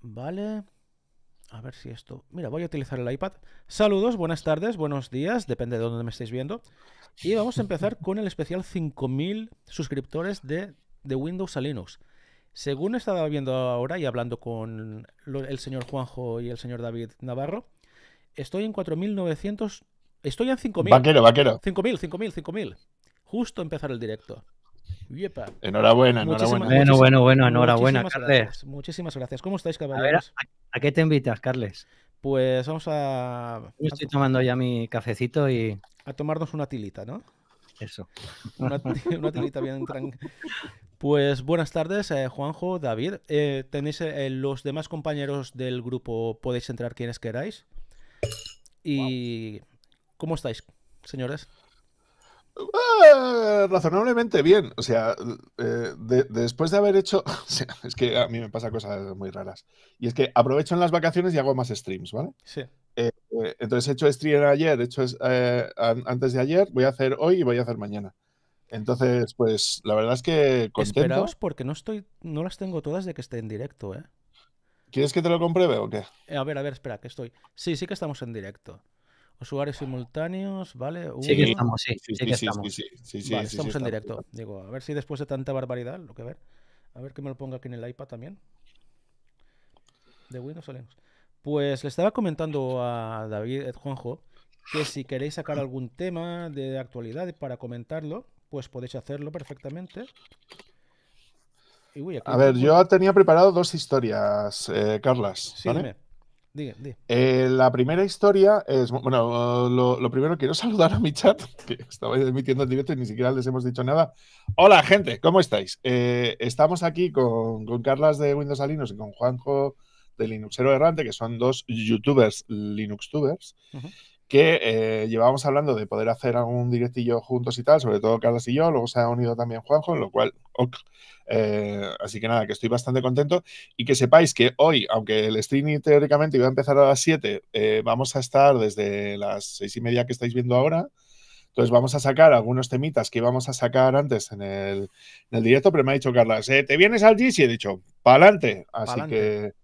Vale. A ver si esto... Mira, voy a utilizar el iPad. Saludos, buenas tardes, buenos días, depende de dónde me estéis viendo. Y vamos a empezar con el especial 5000 suscriptores de, de Windows a Linux. Según estaba viendo ahora y hablando con el señor Juanjo y el señor David Navarro, estoy en 4900... Estoy en 5000. Vaquero, vaquero. 5000, 5000, 5000. Justo empezar el directo. Enhorabuena, enhorabuena. Bueno, bueno, bueno, enhorabuena, muchísimas Carles. Gracias, gracias. ¿Cómo estáis, caballeros? A, ver, ¿a, qué te invitas, Carles? Pues vamos a. Yo estoy tomando ya mi cafecito y. A tomarnos una tilita, ¿no? Eso. Una, tilita bien tranquila. Pues buenas tardes, eh, Juanjo, David. Eh, tenéis eh, los demás compañeros del grupo, podéis entrar quienes queráis. ¿Y cómo estáis, señores? Eh, razonablemente bien. O sea, eh, después de haber hecho. es que a mí me pasa cosas muy raras. Y es que aprovecho en las vacaciones y hago más streams, ¿vale? Sí. Eh, entonces he hecho stream ayer, he hecho antes de ayer, voy a hacer hoy y voy a hacer mañana. Entonces, pues la verdad es que contento. Esperaos porque no estoy, no las tengo todas de que esté en directo, ¿eh? ¿Quieres que te lo compruebe o qué? A ver, a ver, espera, que estoy. Sí, sí que estamos en directo. Usuarios simultáneos, ¿vale? Sí, que estamos, sí, sí, estamos. en directo. Digo, a ver si después de tanta barbaridad, lo que ver. A ver que me lo ponga aquí en el iPad también. De Windows o Linux. Pues le estaba comentando a David eh, Juanjo que si queréis sacar algún tema de actualidad para comentarlo, pues podéis hacerlo perfectamente. a ver, yo tenía preparado dos historias, eh, Carlas. Sí, dime. Eh, la primera historia es, bueno, lo, primero quiero saludar a mi chat, que estaba emitiendo el directo y ni siquiera les hemos dicho nada. Hola gente, ¿cómo estáis? Eh, estamos aquí con, con, Carlas de Windows Alinos y con Juanjo de Linuxero Errante, que son dos youtubers, Linuxtubers. tubers que eh, llevábamos hablando de poder hacer algún directillo juntos y tal, sobre todo Carlos y yo, luego se ha unido también Juanjo, lo cual, ok, eh, así que nada, que estoy bastante contento y que sepáis que hoy, aunque el streaming teóricamente iba a empezar a las 7, eh, vamos a estar desde las 6 y media que estáis viendo ahora. Entonces vamos a sacar algunos temitas que íbamos a sacar antes en el, en el directo, pero me ha dicho Carlos, ¿te vienes al G? Y he dicho, pa'lante. Así que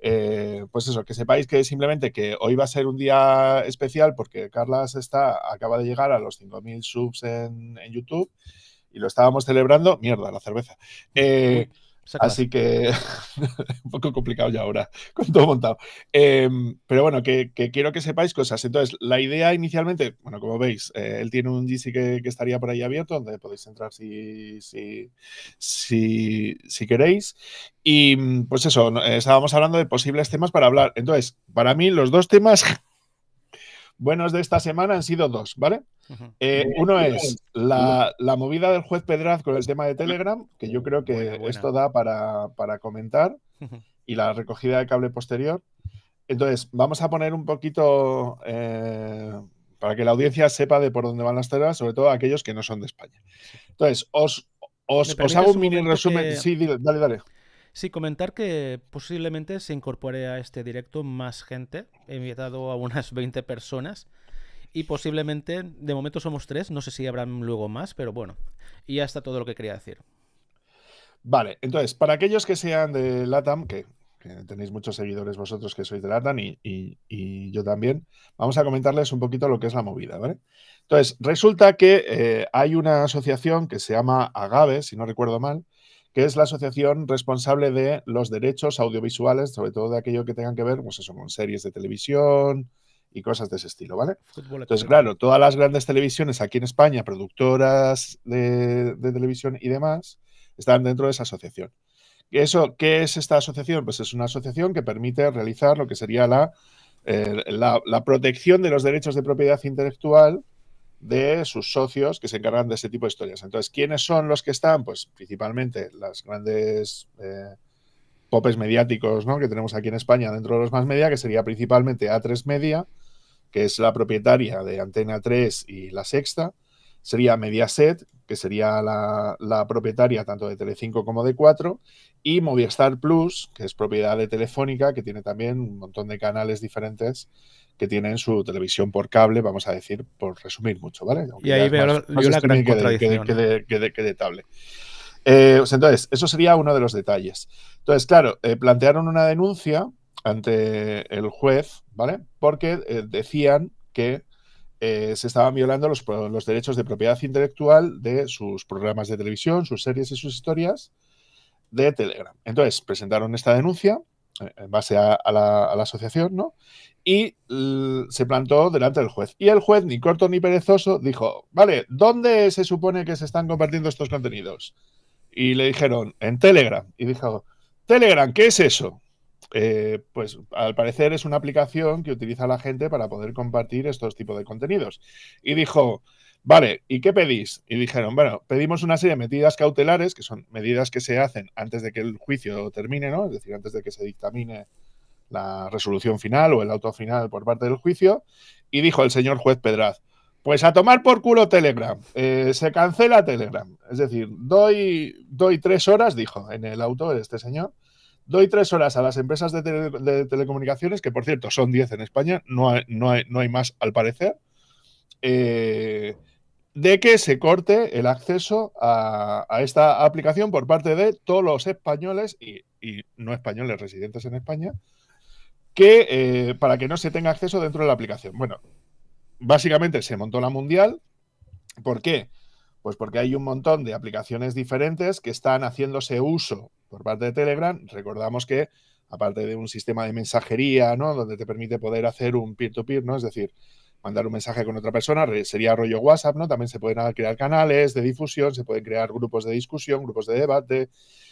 eh, pues eso, que sepáis que simplemente que hoy va a ser un día especial porque Carlas está, acaba de llegar a los 5.000 subs en, YouTube y lo estábamos celebrando. Mierda, la cerveza. Eh, Así que un poco complicado ya ahora, con todo montado. Em, pero bueno, que, quiero que sepáis cosas. Entonces, la idea inicialmente, bueno, como veis, eh, él tiene un GC que, estaría por ahí abierto, donde podéis entrar si, si, si, si queréis. Y mm, pues eso, eh, estábamos hablando de posibles temas para hablar. Entonces, para mí los dos temas buenos de esta semana han sido dos, ¿vale? Eh, uno es la, movida del juez Pedraz con el tema de Telegram, que yo creo que esto da para, comentar, y la recogida de cable posterior. Entonces, vamos a poner un poquito eh, para que la audiencia sepa de por dónde van las telas, sobre todo aquellos que no son de España. Entonces, os, hago un mini resumen. Sí, dale, dale. Sí, comentar que posiblemente se incorpore a este directo más gente. He invitado a unas 20 personas. Y posiblemente, de momento somos tres, no sé si habrán luego más, pero bueno, y ya está todo lo que quería decir. Vale, entonces, para aquellos que sean de LATAM, que, tenéis muchos seguidores vosotros que sois de LATAM y, yo también, vamos a comentarles un poquito lo que es la movida, ¿vale? Entonces, resulta que eh, hay una asociación que se llama Agave, si no recuerdo mal, que es la asociación responsable de los derechos audiovisuales, sobre todo de aquello que tengan que ver, pues con series de televisión y cosas de ese estilo, ¿vale? Entonces, claro, todas las grandes televisiones aquí en España, productoras de, televisión y demás, están dentro de esa asociación. Eso, ¿Qué es esta asociación? Pues es una asociación que permite realizar lo que sería la, eh, la protección de los derechos de propiedad intelectual de sus socios que se encargan de ese tipo de historias. Entonces, ¿quiénes son los que están? Pues principalmente las grandes eh, popes mediáticos ¿no? que tenemos aquí en España dentro de los más media, que sería principalmente A3 Media, que es la propietaria de Antena 3 y La Sexta, sería Mediaset, que sería la, propietaria tanto de Telecinco como de 4, y Movistar Plus, que es propiedad de Telefónica, que tiene también un montón de canales diferentes que tienen su televisión por cable, vamos a decir, por resumir mucho, ¿vale? y ahí veo la que contradicción. De, que, de, que, de, entonces, eso sería uno de los detalles. Entonces, claro, eh, plantearon una denuncia ante el juez, ¿vale? Porque eh, decían que eh, se estaban violando los, derechos de propiedad intelectual de sus programas de televisión, sus series y sus historias de Telegram. Entonces, presentaron esta denuncia eh, en base a, la, a la, asociación, ¿no? Y se plantó delante del juez. Y el juez, ni corto ni perezoso, dijo, vale, ¿dónde se supone que se están compartiendo estos contenidos? Y le dijeron, en Telegram. Y dijo, Telegram, ¿qué es eso? Eh, pues al parecer es una aplicación que utiliza la gente para poder compartir estos tipos de contenidos. Y dijo, vale, ¿y qué pedís? Y dijeron, bueno, pedimos una serie de medidas cautelares, que son medidas que se hacen antes de que el juicio termine, ¿no? Es decir, antes de que se dictamine la resolución final o el auto final por parte del juicio. Y dijo el señor juez Pedraz, pues a tomar por culo Telegram. Eh, se cancela Telegram. Es decir, doy, doy tres horas, dijo en el auto este señor, Doy tres horas a las empresas de, telecomunicaciones, que por cierto son diez en España, no hay, más al parecer, eh, de que se corte el acceso a, esta aplicación por parte de todos los españoles y, no españoles residentes en España, que eh, para que no se tenga acceso dentro de la aplicación. Bueno, básicamente se montó la mundial. ¿Por qué? Pues porque hay un montón de aplicaciones diferentes que están haciéndose uso por parte de Telegram. Recordamos que, aparte de un sistema de mensajería, ¿no? Donde te permite poder hacer un peer-to-peer, no Es decir, mandar un mensaje con otra persona, sería rollo WhatsApp, ¿no? También se pueden crear canales de difusión, se pueden crear grupos de discusión, grupos de debate,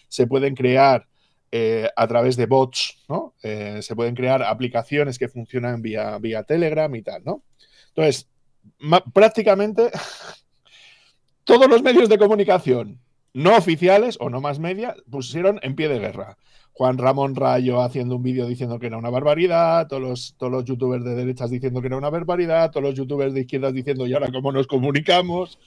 se pueden crear eh, a través de bots, ¿no? Eh, se pueden crear aplicaciones que funcionan vía, vía Telegram y tal, ¿no? Entonces, prácticamente todos los medios de comunicación no oficiales o no más media pusieron en pie de guerra. Juan Ramón Rayo haciendo un vídeo diciendo que era una barbaridad, todos los, todos los youtubers de derechas diciendo que era una barbaridad, todos los youtubers de izquierdas diciendo y ahora cómo nos comunicamos.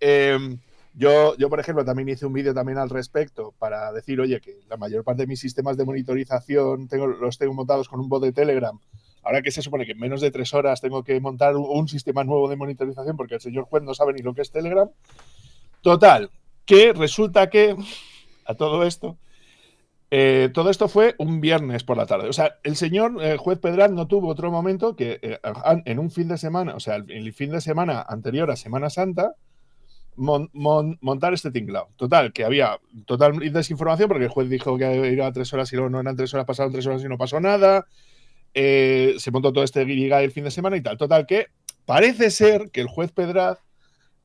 Em, yo, yo, por ejemplo, también hice un vídeo también al respecto para decir, oye, que la mayor parte de mis sistemas de monitorización tengo, los tengo montados con un bot de Telegram ahora que se supone que en menos de tres horas tengo que montar un sistema nuevo de monitorización porque el señor juez no sabe ni lo que es Telegram. Total, que resulta que a todo esto, eh, todo esto fue un viernes por la tarde. O sea, el señor eh, juez Pedral no tuvo otro momento que eh, en un fin de semana, o sea, en el fin de semana anterior a Semana Santa, montar este tinglado. Total, que había total desinformación porque el juez dijo que a tres horas y luego no eran tres horas, pasaron tres horas y no pasó nada. Eh, se montó todo este guiriga el fin de semana y tal. Total que parece ser que el juez Pedraz,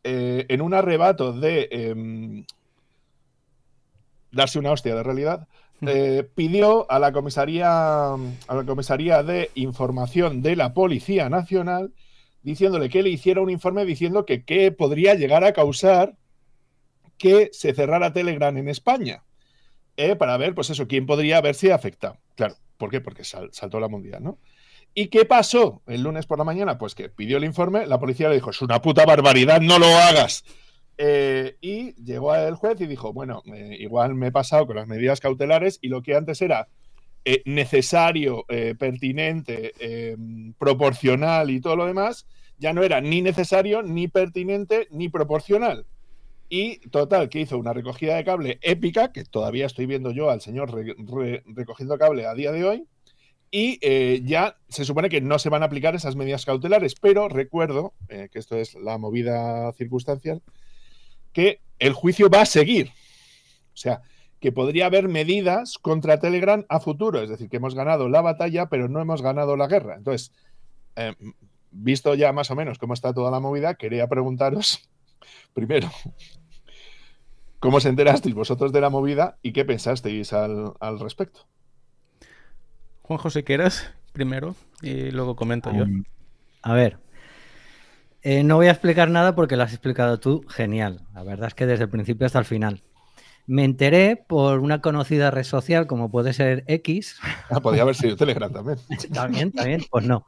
eh, en un arrebato de em, darse una hostia de realidad, eh, pidió a la comisaría a la comisaría de información de la Policía Nacional diciéndole que le hiciera un informe diciendo que qué podría llegar a causar que se cerrara Telegram en España. para ver, pues eso, quién podría haberse afectado. Claro, ¿Por qué? Porque saltó la mundial, ¿no? ¿Y qué pasó el lunes por la mañana? Pues que pidió el informe, la policía le dijo, es una puta barbaridad, no lo hagas. Eh, y llegó el juez y dijo, bueno, eh, igual me he pasado con las medidas cautelares y lo que antes era eh, necesario, pertinente, proporcional y todo lo demás, ya no era ni necesario, ni pertinente, ni proporcional. Y total, que hizo una recogida de cable épica, que todavía estoy viendo yo al señor recogiendo cable a día de hoy. Y eh, ya se supone que no se van a aplicar esas medidas cautelares, pero recuerdo, eh, que esto es la movida circunstancial, que el juicio va a seguir. O sea, que podría haber medidas contra Telegram a futuro. Es decir, que hemos ganado la batalla, pero no hemos ganado la guerra. Entonces, em, visto ya más o menos cómo está toda la movida, quería preguntaros Primero, ¿cómo se enterasteis vosotros de la movida y qué pensasteis al, respecto? Juan José Queras, primero, y luego comento yo. Mm, a ver, eh, no voy a explicar nada porque lo has explicado tú, genial. La verdad es que desde el principio hasta el final. Me enteré por una conocida red social como puede ser X. Ah, podría haber sido Telegram también. también, también, pues no.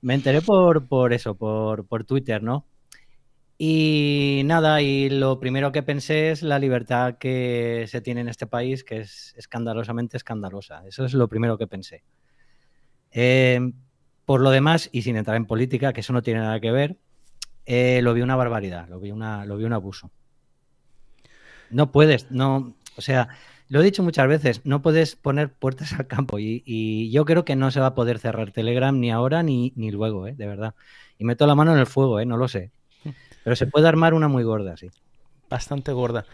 Me enteré por, por eso, por Twitter, ¿no? Y nada, y lo primero que pensé es la libertad que se tiene en este país, que es escandalosamente escandalosa. Eso es lo primero que pensé. Em, por lo demás, y sin entrar en política, que eso no tiene nada que ver, eh, lo vi una barbaridad, lo vi, una, lo vi un abuso. No puedes, no, o sea, lo he dicho muchas veces, no puedes poner puertas al campo y, yo creo que no se va a poder cerrar Telegram ni ahora ni, ni luego, eh, de verdad. Y meto la mano en el fuego, eh, no lo sé pero se puede armar una muy gorda, sí. Bastante gorda.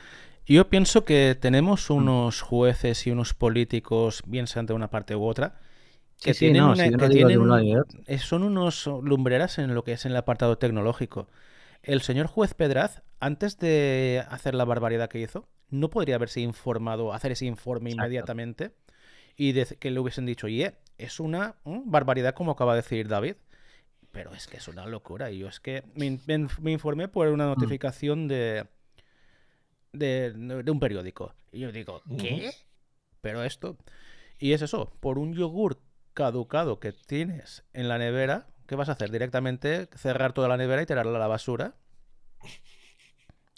Yo pienso que tenemos unos jueces y unos políticos, bien sean de una parte u otra, que tienen, eh, son unos lumbreras en lo que es en el apartado tecnológico. El señor juez Pedraz, antes de hacer la barbaridad que hizo, no podría haberse informado, hacer ese informe inmediatamente y que le hubiesen dicho, y es una mm, barbaridad como acaba de decir David pero es que es una locura. Y yo es que me, informé por una mm. notificación de, de, de, un periódico. Y yo digo, ¿qué? Pero esto... Y es eso, por un yogur caducado que tienes en la nevera, ¿qué vas a hacer? Directamente cerrar toda la nevera y tirarla a la basura.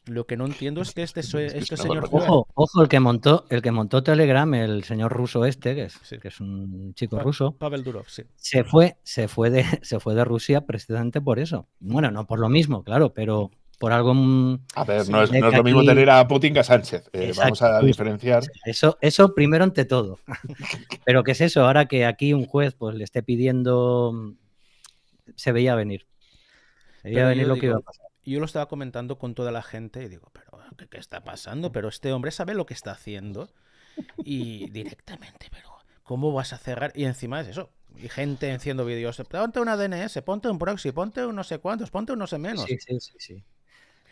Lo que no entiendo es que este, este señor. Ojo, el que montó, el que montó Telegram, el señor ruso este, que es, un chico ruso. Pavel Durov, Se fue, se fue de, se fue de Rusia precisamente por eso. Bueno, no por lo mismo, claro, pero por algo. Mm, a ver, no es, lo mismo tener a Putin que a Sánchez. Eh, vamos a pues, diferenciar. Eso, eso primero ante todo. Pero ¿qué es eso? Ahora que aquí un juez pues le esté pidiendo. Mm, se veía venir. Se veía venir lo que iba a pasar yo lo estaba comentando con toda la gente y digo, pero ¿qué, está pasando? Pero este hombre sabe lo que está haciendo y directamente, pero ¿cómo vas a cerrar? Y encima es eso. Y gente enciendo vídeos, ponte una DNS, ponte un proxy, ponte un no sé cuántos, ponte un no sé menos. Sí, sí, sí, sí.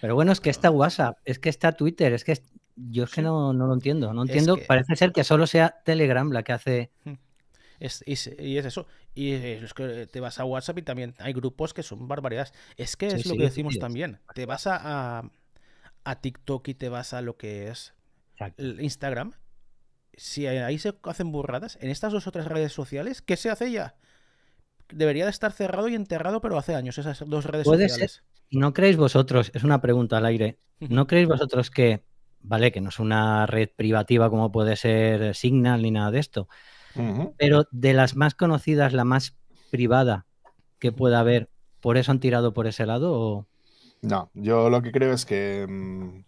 Pero bueno, es que está WhatsApp, es que está Twitter, es que yo es que no, no lo entiendo, no entiendo, parece ser que solo sea Telegram la que hace... y es eso. Y es que te vas a WhatsApp y también hay grupos que son barbaridades. Es que es lo que decimos también. Te vas a, a, TikTok y te vas a lo que es Instagram. Si ahí se hacen burradas, en estas dos otras redes sociales, ¿qué se hace ya? Debería de estar cerrado y enterrado, pero hace años esas dos redes sociales. ¿No creéis vosotros? Es una pregunta al aire. ¿No creéis vosotros que, vale, que no es una red privativa como puede ser Signal ni nada de esto? pero de las más conocidas, la más privada que pueda haber, ¿por eso han tirado por ese lado? No, yo lo que creo es que... Mm,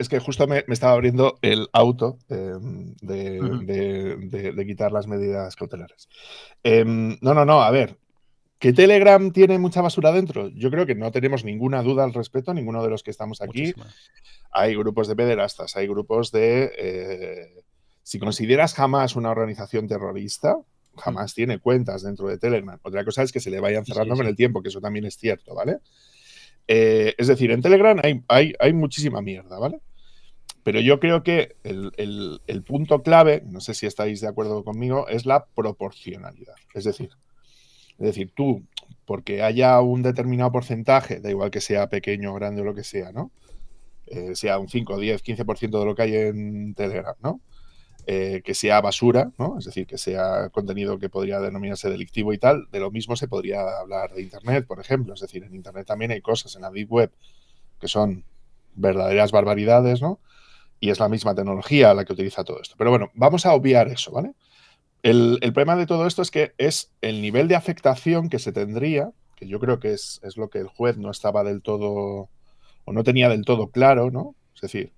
es que, justo me, estaba abriendo el auto em, de, quitar las medidas cautelares. Em, no, no, no, a ver. ¿Que Telegram tiene mucha basura dentro? Yo creo que no tenemos ninguna duda al respecto, ninguno de los que estamos aquí. Hay grupos de pederastas, hay grupos de eh, si consideras jamás una organización terrorista, mm. jamás tiene cuentas dentro de Telegram. Otra cosa es que se le vayan cerrando con en el tiempo, que eso también es cierto, ¿vale? Eh, es decir, en Telegram hay, muchísima mierda, ¿vale? Pero yo creo que el, punto clave, no sé si estáis de acuerdo conmigo, es la proporcionalidad. Es decir, es decir, tú, porque haya un determinado porcentaje, da igual que sea pequeño, grande o lo que sea, ¿no? Eh, sea un 5, 10, 15% de lo que hay en Telegram, ¿no? Eh, que sea basura, ¿no? es decir, que sea contenido que podría denominarse delictivo y tal, de lo mismo se podría hablar de Internet, por ejemplo. Es decir, en Internet también hay cosas en la Deep Web que son verdaderas barbaridades, ¿no? Y es la misma tecnología la que utiliza todo esto. Pero bueno, vamos a obviar eso, ¿vale? El, el problema de todo esto es que es el nivel de afectación que se tendría, que yo creo que es, es lo que el juez no estaba del todo, o no tenía del todo claro, ¿no? Es decir,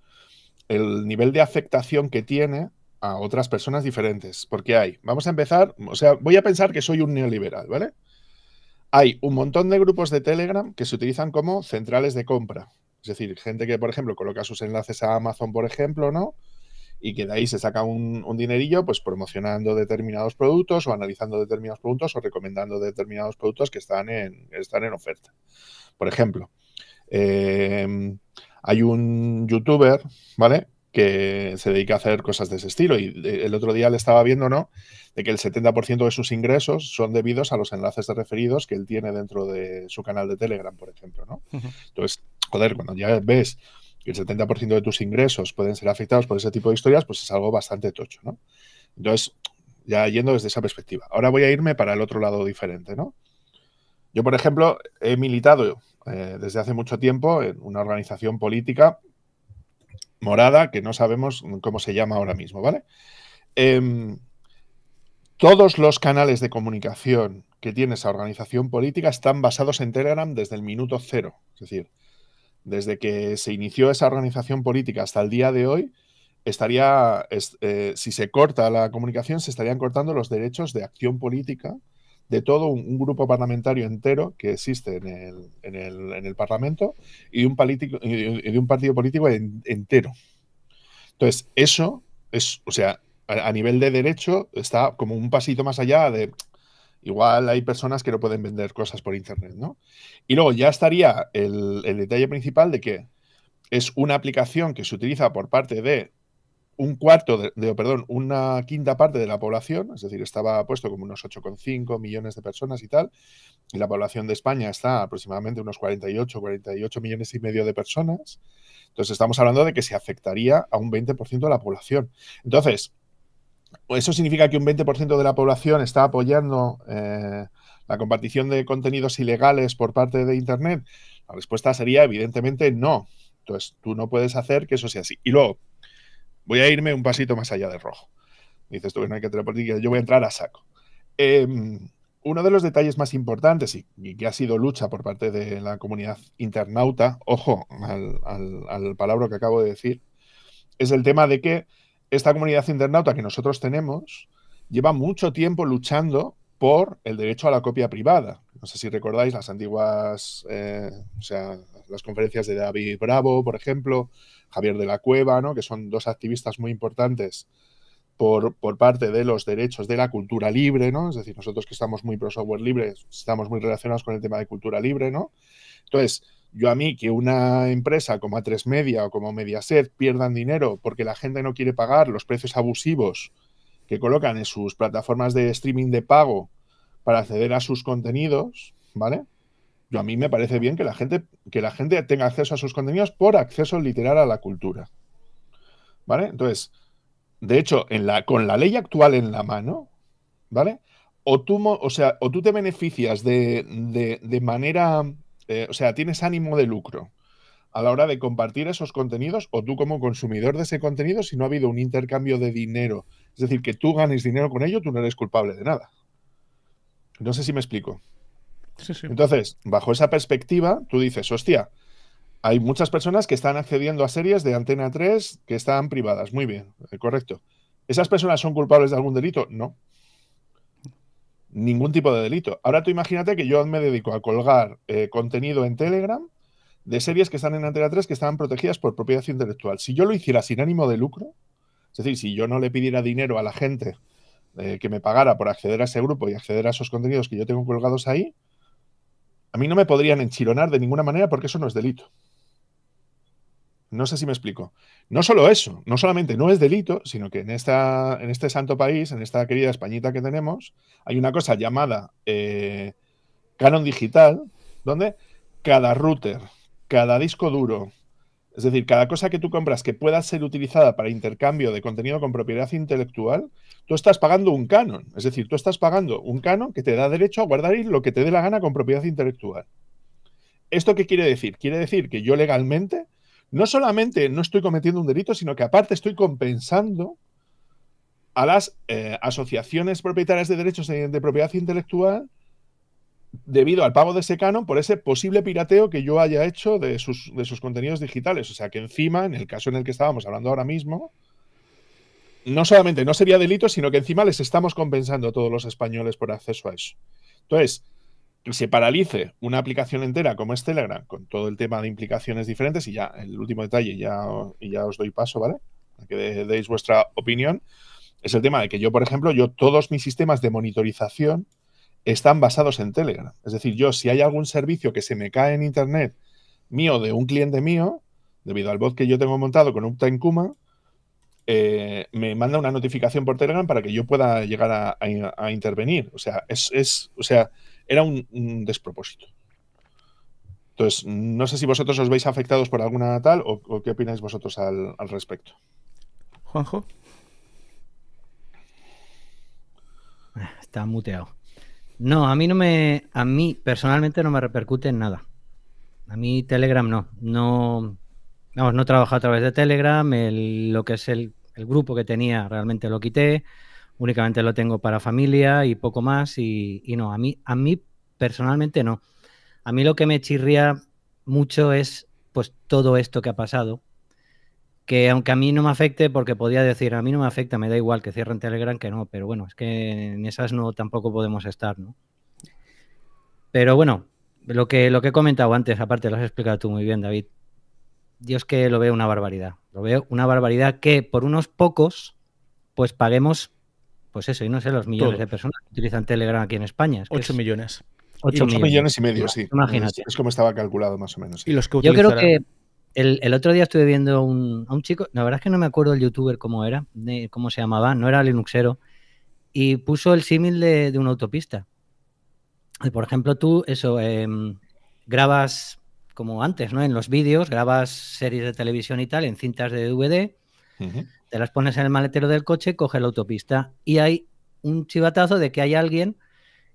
el nivel de afectación que tiene a otras personas diferentes, porque hay, vamos a empezar, o sea, voy a pensar que soy un neoliberal, ¿vale? Hay un montón de grupos de Telegram que se utilizan como centrales de compra, es decir, gente que, por ejemplo, coloca sus enlaces a Amazon, por ejemplo, ¿no? Y que de ahí se saca un, un dinerillo, pues promocionando determinados productos o analizando determinados productos o recomendando determinados productos que están en, están en oferta. Por ejemplo, eh, hay un youtuber, ¿vale? que se dedica a hacer cosas de ese estilo. Y eh, el otro día le estaba viendo, ¿no? De que el 70% de sus ingresos son debidos a los enlaces de referidos que él tiene dentro de su canal de Telegram, por ejemplo, ¿no? Entonces, joder, cuando ya ves que el 70% de tus ingresos pueden ser afectados por ese tipo de historias, pues es algo bastante tocho, ¿no? Entonces, ya yendo desde esa perspectiva. Ahora voy a irme para el otro lado diferente, ¿no? Yo, por ejemplo, he militado eh, desde hace mucho tiempo en una organización política morada, que no sabemos cómo se llama ahora mismo, ¿vale? Em, todos los canales de comunicación que tiene esa organización política están basados en Telegram desde el minuto cero. Es decir, desde que se inició esa organización política hasta el día de hoy, estaría, eh, si se corta la comunicación, se estarían cortando los derechos de acción política de todo un, grupo parlamentario entero que existe en el, Parlamento y, un de un partido político entero. Entonces, eso es, o sea, a, nivel de derecho está como un pasito más allá de Igual hay personas que no pueden vender cosas por internet, ¿no? Y luego ya estaría el, detalle principal de que es una aplicación que se utiliza por parte de un cuarto, de, perdón, una quinta parte de la población, es decir, estaba puesto como unos 8,5 millones de personas y tal, y la población de España está aproximadamente unos 48, 48 millones y medio de personas, entonces estamos hablando de que se afectaría a un 20% de la población. Entonces, eso significa que un 20% de la población está apoyando eh, la compartición de contenidos ilegales por parte de Internet. La respuesta sería evidentemente no. Entonces, tú no puedes hacer que eso sea así. Y luego, voy a irme un pasito más allá de rojo. Dices tú, que no hay que teleportar... yo voy a entrar a saco. Em, uno de los detalles más importantes y, que ha sido lucha por parte de la comunidad internauta, ojo al, palabra que acabo de decir, es el tema de que esta comunidad internauta que nosotros tenemos lleva mucho tiempo luchando por el derecho a la copia privada. No sé si recordáis las antiguas, eh, o sea, las conferencias de David Bravo, por ejemplo, Javier de la Cueva, ¿no? que son dos activistas muy importantes por, parte de los derechos de la cultura libre, ¿no? Es decir, nosotros que estamos muy pro software libre, estamos muy relacionados con el tema de cultura libre, ¿no? Entonces, yo a mí que una empresa como A3 Media o como Mediaset pierdan dinero porque la gente no quiere pagar los precios abusivos que colocan en sus plataformas de streaming de pago para acceder a sus contenidos, ¿vale? yo a mí me parece bien que la gente, que la gente tenga acceso a sus contenidos por acceso literal a la cultura. ¿Vale? Entonces, de hecho, con la ley actual en la mano, ¿vale? O tú, te beneficias de, manera, eh, o sea, tienes ánimo de lucro a la hora de compartir esos contenidos, o tú como consumidor de ese contenido, si no ha habido un intercambio de dinero, es decir, que tú ganes dinero con ello, tú no eres culpable de nada. No sé si me explico. Entonces, bajo esa perspectiva, tú dices, hostia, hay muchas personas que están accediendo a series de Antena 3 que están privadas. Muy bien, eh, correcto. ¿Esas personas son culpables de algún delito? No. Ningún tipo de delito. Ahora tú imagínate que yo me dedico a colgar eh, contenido en Telegram de series que están en Antena 3 que estaban protegidas por propiedad intelectual. Si yo lo hiciera sin ánimo de lucro, es decir, si yo no le pidiera dinero a la gente eh, que me pagara por acceder a ese grupo y acceder a esos contenidos que yo tengo colgados ahí, a mí no me podrían enchironar de ninguna manera porque eso no es delito. No sé si me explico. No solo eso, no solamente no es delito, sino que en, esta, en este santo país, en esta querida Españita que tenemos, hay una cosa llamada eh, canon digital, donde cada router, cada disco duro, es decir, cada cosa que tú compras que pueda ser utilizada para intercambio de contenido con propiedad intelectual, tú estás pagando un canon. Es decir, tú estás pagando un canon que te da derecho a guardar lo que te dé la gana con propiedad intelectual. ¿Esto qué quiere decir? Quiere decir que yo legalmente no solamente no estoy cometiendo un delito, sino que aparte estoy compensando a las eh, asociaciones propietarias de derechos de propiedad intelectual debido al pago de ese canon por ese posible pirateo que yo haya hecho de sus, contenidos digitales. O sea que encima, en el caso en el que estábamos hablando ahora mismo, no solamente no sería delito, sino que encima les estamos compensando a todos los españoles por acceso a eso. Entonces, que se paralice una aplicación entera como es Telegram, con todo el tema de implicaciones diferentes, y ya el último detalle, ya, y ya os doy paso, ¿vale? A que deis vuestra opinión, es el tema de que yo, por ejemplo, yo todos mis sistemas de monitorización, están basados en Telegram. Es decir, yo si hay algún servicio que se me cae en Internet mío de un cliente mío, debido al bot que yo tengo montado con Uptime Kuma, eh, me manda una notificación por Telegram para que yo pueda llegar a, intervenir. O sea, es, o sea, era un, despropósito. Entonces, no sé si vosotros os veis afectados por alguna tal o, qué opináis vosotros al, al respecto. Juanjo. Está muteado. No, a mí no me, a mí personalmente no me repercute en nada. A mí Telegram no, no, vamos, no trabajo a través de Telegram, lo que es el, grupo que tenía realmente lo quité, únicamente lo tengo para familia y poco más y, y no, a mí, a mí personalmente no. A mí lo que me chirría mucho es pues todo esto que ha pasado, que aunque a mí no me afecte, porque podía decir, a mí no me afecta, me da igual que cierren Telegram que no, pero bueno, es que en esas no tampoco podemos estar, ¿no? Pero bueno, lo que, lo que he comentado antes, aparte lo has explicado tú muy bien, David, yo es que lo veo una barbaridad, lo veo una barbaridad que por unos pocos, pues paguemos, pues eso, y no sé, los millones de personas que utilizan Telegram aquí en España. Es 8 millones. 8, millones. y medio, sí. Es como estaba calculado más o menos. Y los que Yo creo que el, otro día estuve viendo a un chico, la verdad es que no me acuerdo el youtuber cómo era, cómo se llamaba, no era Linuxero, y puso el símil de, una autopista. Por ejemplo, tú eso, em, grabas como antes, ¿no? En los vídeos, grabas series de televisión y tal, en cintas de DVD, te las pones en el maletero del coche, coge la autopista y hay un chivatazo de que hay alguien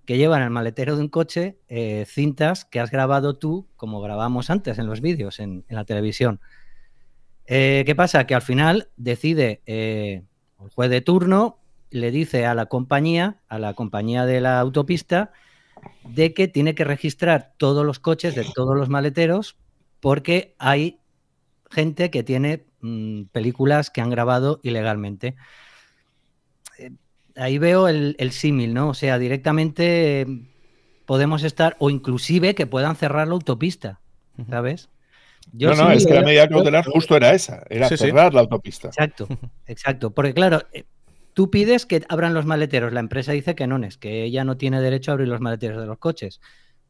que llevan el maletero de un coche eh, cintas que has grabado tú, como grabamos antes en los vídeos, en, la televisión. Eh, ¿Qué pasa? Que al final decide eh, el juez de turno, le dice a la compañía, a la compañía de la autopista, de que tiene que registrar todos los coches de todos los maleteros porque hay gente que tiene mm, películas que han grabado ilegalmente ahí veo el, símil, ¿no? O sea, directamente podemos estar, o inclusive que puedan cerrar la autopista, ¿sabes? no, no, es que la medida cautelar justo era esa, era cerrar la autopista. Exacto, exacto. Porque claro, eh, tú pides que abran los maleteros, la empresa dice que no, es que ella no tiene derecho a abrir los maleteros de los coches.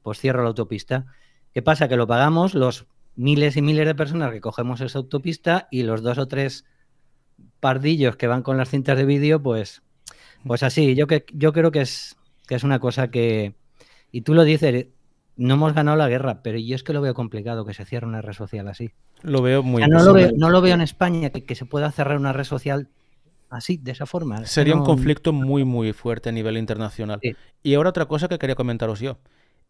Pues cierro la autopista. ¿Qué pasa? Que lo pagamos los miles y miles de personas que cogemos esa autopista y los dos o tres pardillos que van con las cintas de vídeo, pues pues así, yo, que, yo creo que es, que es una cosa que, y tú lo dices, no hemos ganado la guerra, pero yo es que lo veo complicado que se cierre una red social así. Lo veo muy no, lo veo, en España, que, se pueda cerrar una red social así, de esa forma. Sería un conflicto muy, muy fuerte a nivel internacional. Y ahora otra cosa que quería comentaros yo,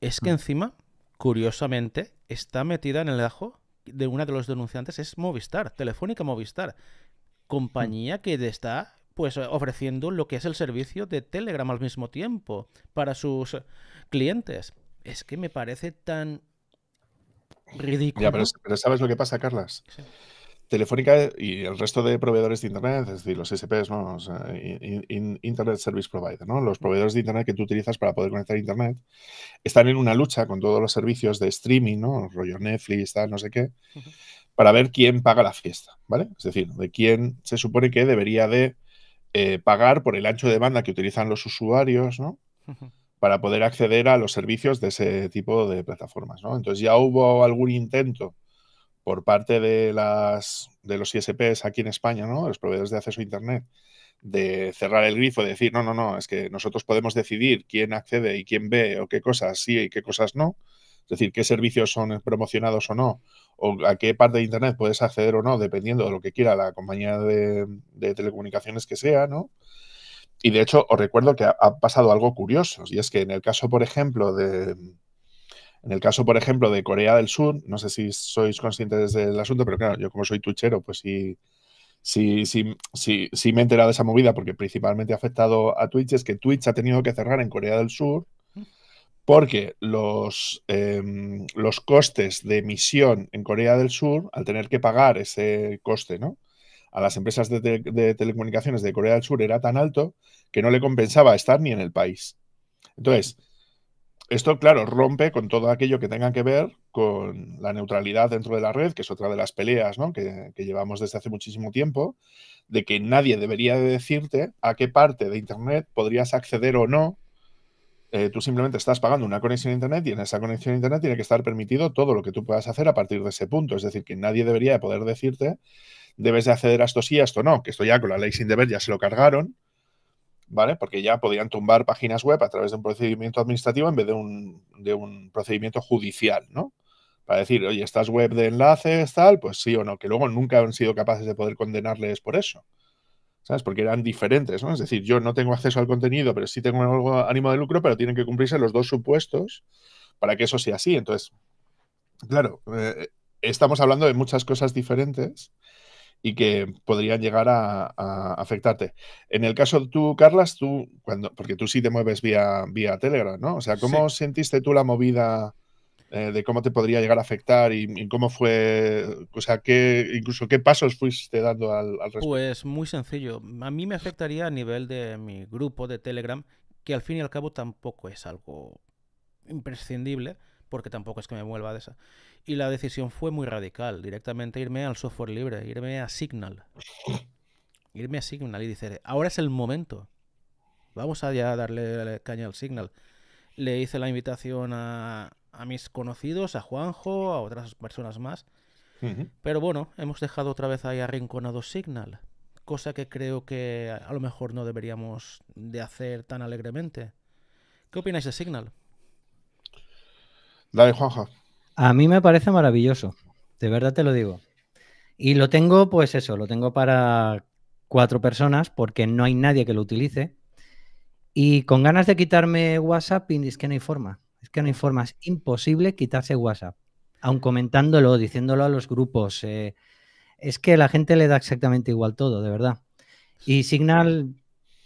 es que mm. encima, curiosamente, está metida en el ajo de una de los denunciantes, es Movistar, Telefónica Movistar, mm. compañía que está pues eh, ofreciendo lo que es el servicio de Telegram al mismo tiempo para sus clientes. Es que me parece tan ridículo. pero, ¿sabes lo que pasa, Carlas? Telefónica y el resto de proveedores de Internet, es decir, los SPs, eh, ¿no? Internet Service Provider, ¿no? los proveedores de Internet que tú utilizas para poder conectar a Internet, están en una lucha con todos los servicios de streaming, ¿no? rollo Netflix, tal, no sé qué, para ver quién paga la fiesta, ¿vale? Es decir, de quién se supone que debería de eh, pagar por el ancho de banda que utilizan los usuarios, ¿no? Para poder acceder a los servicios de ese tipo de plataformas, Entonces ya hubo algún intento por parte de, las, de los ISPs aquí en España, ¿no? Los proveedores de acceso a Internet, de cerrar el grifo, de decir, no, no, no, es que nosotros podemos decidir quién accede y quién ve o qué cosas sí y qué cosas no es decir, qué servicios son promocionados o no, o a qué parte de Internet puedes acceder o no, dependiendo de lo que quiera la compañía de, telecomunicaciones que sea, ¿no? Y de hecho, os recuerdo que ha, pasado algo curioso, y es que en el caso, por ejemplo, de... En el caso, por ejemplo, de Corea del Sur, no sé si sois conscientes del asunto, pero claro, yo como soy tuchero, pues sí, sí, sí, sí, sí me he enterado de esa movida, porque principalmente ha afectado a Twitch, es que Twitch ha tenido que cerrar en Corea del Sur porque los, em, los costes de emisión en Corea del Sur, al tener que pagar ese coste ¿no? a las empresas de, telecomunicaciones de Corea del Sur, era tan alto que no le compensaba estar ni en el país. Entonces, esto, claro, rompe con todo aquello que tenga que ver con la neutralidad dentro de la red, que es otra de las peleas que, llevamos desde hace muchísimo tiempo, de que nadie debería decirte a qué parte de Internet podrías acceder o no eh, tú simplemente estás pagando una conexión a Internet y en esa conexión a Internet tiene que estar permitido todo lo que tú puedas hacer a partir de ese punto. Es decir, que nadie debería poder decirte, debes de acceder a esto sí, a esto no, que esto ya con la ley sin deber ya se lo cargaron, ¿vale? Porque ya podían tumbar páginas web a través de un procedimiento administrativo en vez de un, de un procedimiento judicial, ¿no? Para decir, oye, estas web de enlaces, tal, pues sí o no, que luego nunca han sido capaces de poder condenarles por eso. ¿sabes? Porque eran diferentes, ¿no? Es decir, yo no tengo acceso al contenido, pero sí tengo algo ánimo de lucro, pero tienen que cumplirse los dos supuestos para que eso sea así. Entonces, claro, eh, estamos hablando de muchas cosas diferentes y que podrían llegar a, afectarte. En el caso de tú, Carlas, tú, cuando, porque tú sí te mueves vía, vía Telegram, ¿no? O sea, ¿cómo sentiste tú la movida eh, de cómo te podría llegar a afectar y, cómo fue, o sea, incluso qué pasos fuiste dando al, respecto? Pues muy sencillo. A mí me afectaría a nivel de mi grupo de Telegram, que al fin y al cabo tampoco es algo imprescindible, porque tampoco es que me vuelva de esa. Y la decisión fue muy radical, directamente irme al software libre, irme a Signal. Irme a Signal y decir, ahora es el momento. Vamos a a darle caña al Signal. Le hice la invitación a, a mis conocidos, a Juanjo, a otras personas más. Pero bueno, hemos dejado otra vez ahí arrinconado Signal, cosa que creo que a lo mejor no deberíamos de hacer tan alegremente. ¿Qué opináis de Signal? Dale, Juanjo. A mí me parece maravilloso, de verdad te lo digo. Y lo tengo, pues eso, lo tengo para cuatro personas porque no hay nadie que lo utilice. Y con ganas de quitarme WhatsApp, y es que no hay forma. Es que no hay formas. Imposible quitarse WhatsApp. Aun comentándolo, diciéndolo a los grupos. Eh, es que la gente le da exactamente igual todo, de verdad. Y Signal,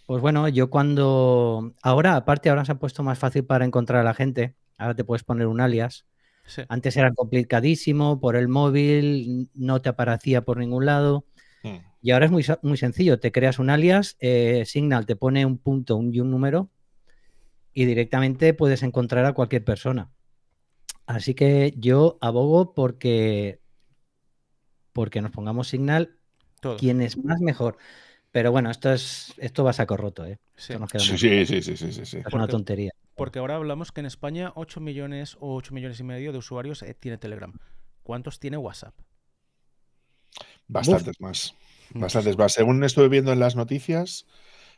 pues bueno, yo cuando. Ahora, aparte, ahora se ha puesto más fácil para encontrar a la gente. Ahora te puedes poner un alias. Antes era complicadísimo por el móvil, no te aparecía por ningún lado. Hmm. Y ahora es muy, muy sencillo. Te creas un alias, eh, Signal te pone un punto y un número y directamente puedes encontrar a cualquier persona. Así que yo abogo porque, porque nos pongamos Signal, quién quien es más mejor. Pero bueno, esto es esto va a saco roto, ¿eh? Sí. sí, sí, sí, sí, Es una tontería. Porque ahora hablamos que en España 8 millones o 8 millones y medio de usuarios eh, tiene Telegram. ¿Cuántos tiene WhatsApp? Bastantes más. Bastantes más. Según estuve viendo en las noticias,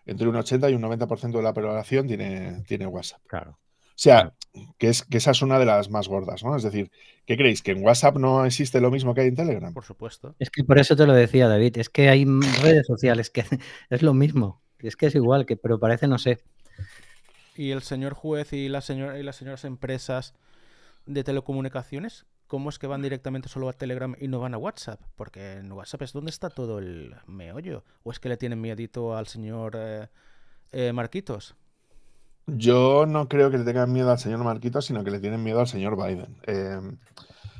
entre un 80 y un 90% de la población tiene, tiene WhatsApp. Claro. O sea, que, es, que esa es una de las más gordas, ¿no? Es decir, ¿qué creéis? ¿Que en WhatsApp no existe lo mismo que hay en Telegram? Por supuesto. Es que por eso te lo decía, David. Es que hay redes sociales que es lo mismo. Es que es igual, que, pero parece, no sé. Y el señor juez y, la señora, y las señoras empresas de telecomunicaciones, ¿cómo es que van directamente solo a Telegram y no van a WhatsApp? Porque en WhatsApp es donde está todo el meollo. ¿O es que le tienen miedito al señor eh, eh, Marquitos? Yo no creo que le tengan miedo al señor Marquitos, sino que le tienen miedo al señor Biden. Em,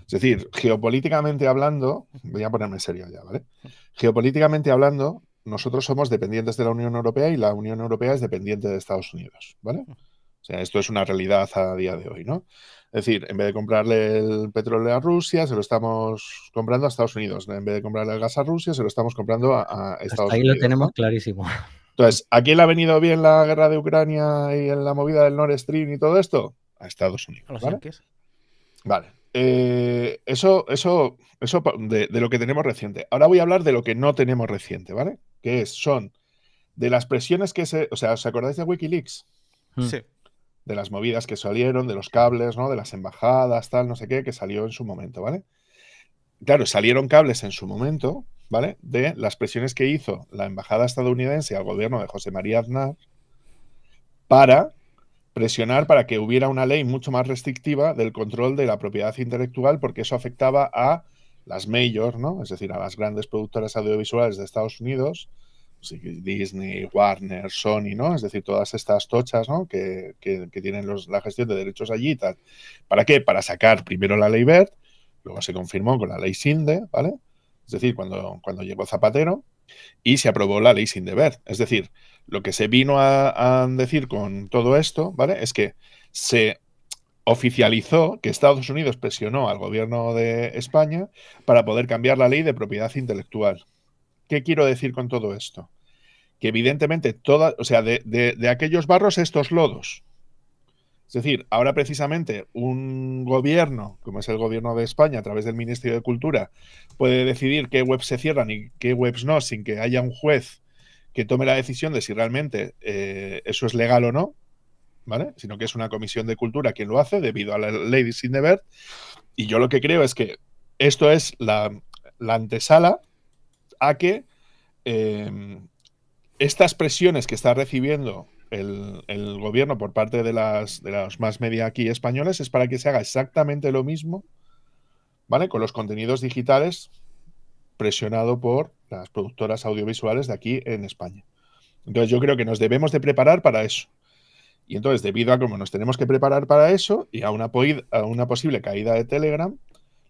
es decir, geopolíticamente hablando, voy a ponerme serio ya, ¿vale? Geopolíticamente hablando, nosotros somos dependientes de la Unión Europea y la Unión Europea es dependiente de Estados Unidos, ¿vale? O sea, esto es una realidad a día de hoy, ¿no? Es decir, en vez de comprarle el petróleo a Rusia, se lo estamos comprando a Estados Unidos. En vez de comprarle el gas a Rusia, se lo estamos comprando a, Estados Unidos. Ahí lo tenemos clarísimo. Entonces, ¿a quién le ha venido bien la guerra de Ucrania y la movida del Nord Stream y todo esto? A Estados Unidos. A los ¿vale? vale. Eh, eso, eso, eso de, de, lo que tenemos reciente. Ahora voy a hablar de lo que no tenemos reciente, ¿vale? Que son de las presiones que se. O sea, ¿os acordáis de Wikileaks? Sí de las movidas que salieron, de los cables, ¿no? De las embajadas, tal, no sé qué, que salió en su momento, ¿vale? Claro, salieron cables en su momento, ¿vale? De las presiones que hizo la embajada estadounidense al gobierno de José María Aznar para presionar para que hubiera una ley mucho más restrictiva del control de la propiedad intelectual, porque eso afectaba a las majors, ¿no? Es decir, a las grandes productoras audiovisuales de Estados Unidos, pues, eh, Disney, Warner, Sony, ¿no? Es decir, todas estas tochas, ¿no? Que, tienen los, la gestión de derechos allí y tal. ¿Para qué? Para sacar primero la ley BERT, luego se confirmó con la ley SINDE, ¿vale? Es decir, cuando, cuando llegó Zapatero, y se aprobó la ley SINDE-BERT. Es decir, lo que se vino a, a, decir con todo esto, ¿vale? Es que se oficializó que Estados Unidos presionó al gobierno de España para poder cambiar la ley de propiedad intelectual. ¿Qué quiero decir con todo esto? Que evidentemente, toda, o sea, de, aquellos barros, estos lodos. Es decir, ahora precisamente un gobierno, como es el gobierno de España, a través del Ministerio de Cultura, puede decidir qué webs se cierran y qué webs no, sin que haya un juez que tome la decisión de si realmente eh, eso es legal o no, ¿vale? Sino que es una comisión de cultura quien lo hace debido a la ley de Sindebert. Y yo lo que creo es que esto es la antesala a que em, estas presiones que está recibiendo el, gobierno por parte de las, más media aquí españoles es para que se haga exactamente lo mismo, ¿vale? Con los contenidos digitales presionado por las productoras audiovisuales de aquí en España. Entonces yo creo que nos debemos de preparar para eso. Y entonces, debido a cómo nos tenemos que preparar para eso y a una posible caída de Telegram,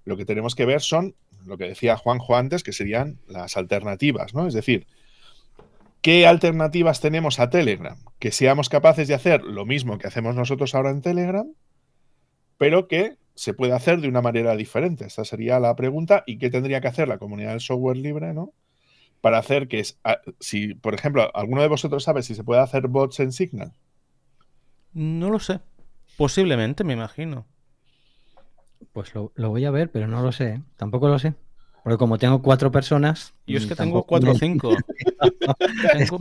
lo que tenemos que ver son lo que decía Juanjo antes, que serían las alternativas, ¿no? Es decir, ¿qué alternativas tenemos a Telegram? Que seamos capaces de hacer lo mismo que hacemos nosotros ahora en Telegram, pero que se puede hacer de una manera diferente. Esta sería la pregunta. ¿Y qué tendría que hacer la comunidad del software libre, no? Para hacer que, ah, si, por ejemplo, alguno de vosotros sabe si se puede hacer bots en Signal. No lo sé. Posiblemente, me imagino. Pues lo, voy a ver, pero no lo sé. ¿eh? Tampoco lo sé. Porque como tengo cuatro personas. Yo es que mm, tengo cuatro o cinco. es,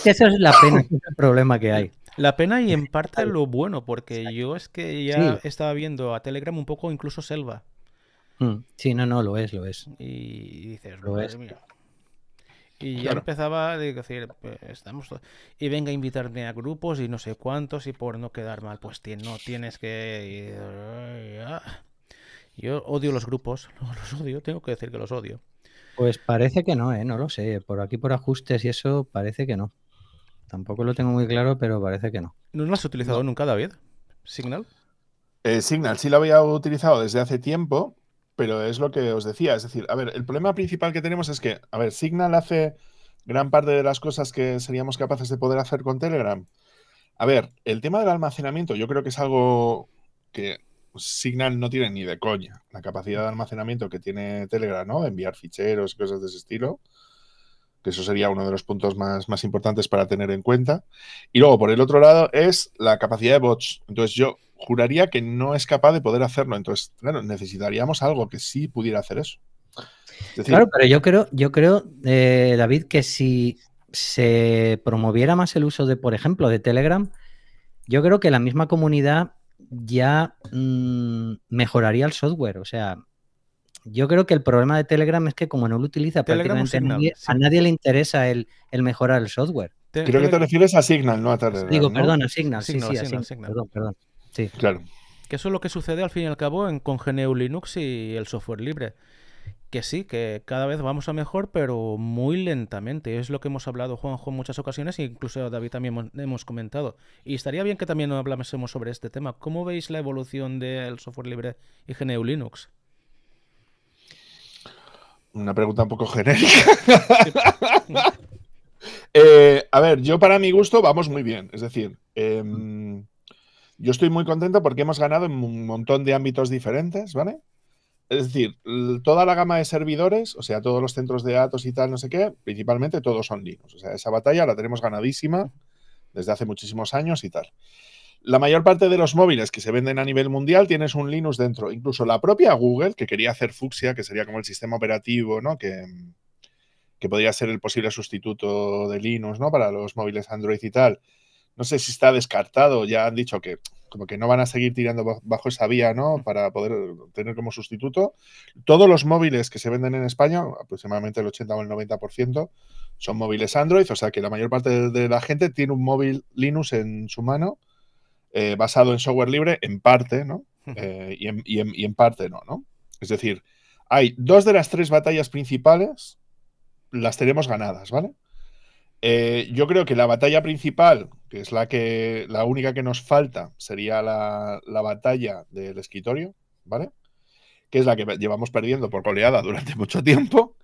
que eso es es la pena, es el problema que hay. La pena y en parte lo bueno, porque yo es que ya estaba viendo a Telegram un poco incluso Selva. Mm, sí, no, no, lo es, lo es. Y dices, lo es. Y ya empezaba a decir, pues, estamos y venga a invitarme a grupos y no sé cuántos y por no quedar mal, pues no tienes que... Ah. Yo odio los grupos, los odio, tengo que decir que los odio. Pues parece que no, ¿eh? no lo sé. Por aquí, por ajustes y eso, parece que no. Tampoco lo tengo muy claro, pero parece que no. ¿No lo has utilizado nunca, David? ¿Signal? Eh, Signal sí lo había utilizado desde hace tiempo pero es lo que os decía. Es decir, a ver, el problema principal que tenemos es que, a ver, Signal hace gran parte de las cosas que seríamos capaces de poder hacer con Telegram. A ver, el tema del almacenamiento yo creo que es algo que Signal no tiene ni de coña. La capacidad de almacenamiento que tiene Telegram, ¿no? De enviar ficheros y cosas de ese estilo que eso sería uno de los puntos más, importantes para tener en cuenta. Y luego, por el otro lado, es la capacidad de bots. Entonces, yo juraría que no es capaz de poder hacerlo. Entonces, bueno, necesitaríamos algo que sí pudiera hacer eso. claro, pero yo creo, yo creo, eh, David, que si se promoviera más el uso de, por ejemplo, de Telegram, yo creo que la misma comunidad ya mm, mejoraría el software. O sea, yo creo que el problema de Telegram es que como no lo utiliza prácticamente a nadie le interesa el, mejorar el software. creo que te refieres a Signal, no a Telegram. Digo, perdón, a Signal, sí, sí, a Signal, Perdón, perdón. Sí. Claro. Que eso es lo que sucede al fin y al cabo en, con GNU Linux y el software libre. Que sí, que cada vez vamos a mejor, pero muy lentamente. Es lo que hemos hablado, Juanjo, en muchas ocasiones, e incluso David también hemos, comentado. Y estaría bien que también hablásemos sobre este tema. ¿Cómo veis la evolución del software libre y GNU Linux? una pregunta un poco genérica. Eh, a ver, yo para mi gusto vamos muy bien. Es decir, em, yo estoy muy contento porque hemos ganado en un montón de ámbitos diferentes, ¿vale? Es decir, toda la gama de servidores, o sea, todos los centros de datos y tal, no sé qué, principalmente todos son Linux. O sea, esa batalla la tenemos ganadísima desde hace muchísimos años y tal. La mayor parte de los móviles que se venden a nivel mundial tienes un Linux dentro. Incluso la propia Google, que quería hacer Fuxia, que sería como el sistema operativo, ¿no? Que, que podría ser el posible sustituto de Linux, ¿no? Para los móviles Android y tal. No sé si está descartado, ya han dicho que como que no van a seguir tirando bajo esa vía, ¿no? Para poder tener como sustituto. Todos los móviles que se venden en España, aproximadamente el 80 o el 90%, son móviles Android, o sea que la mayor parte de la gente tiene un móvil Linux en su mano eh, basado en software libre, en parte, ¿no? Eh, y, en, parte no, ¿no? Es decir, hay dos de las tres batallas principales, las tenemos ganadas, ¿vale? Eh, yo creo que la batalla principal, que es la que la única que nos falta, sería la, batalla del escritorio, ¿vale? Que es la que llevamos perdiendo por coleada durante mucho tiempo.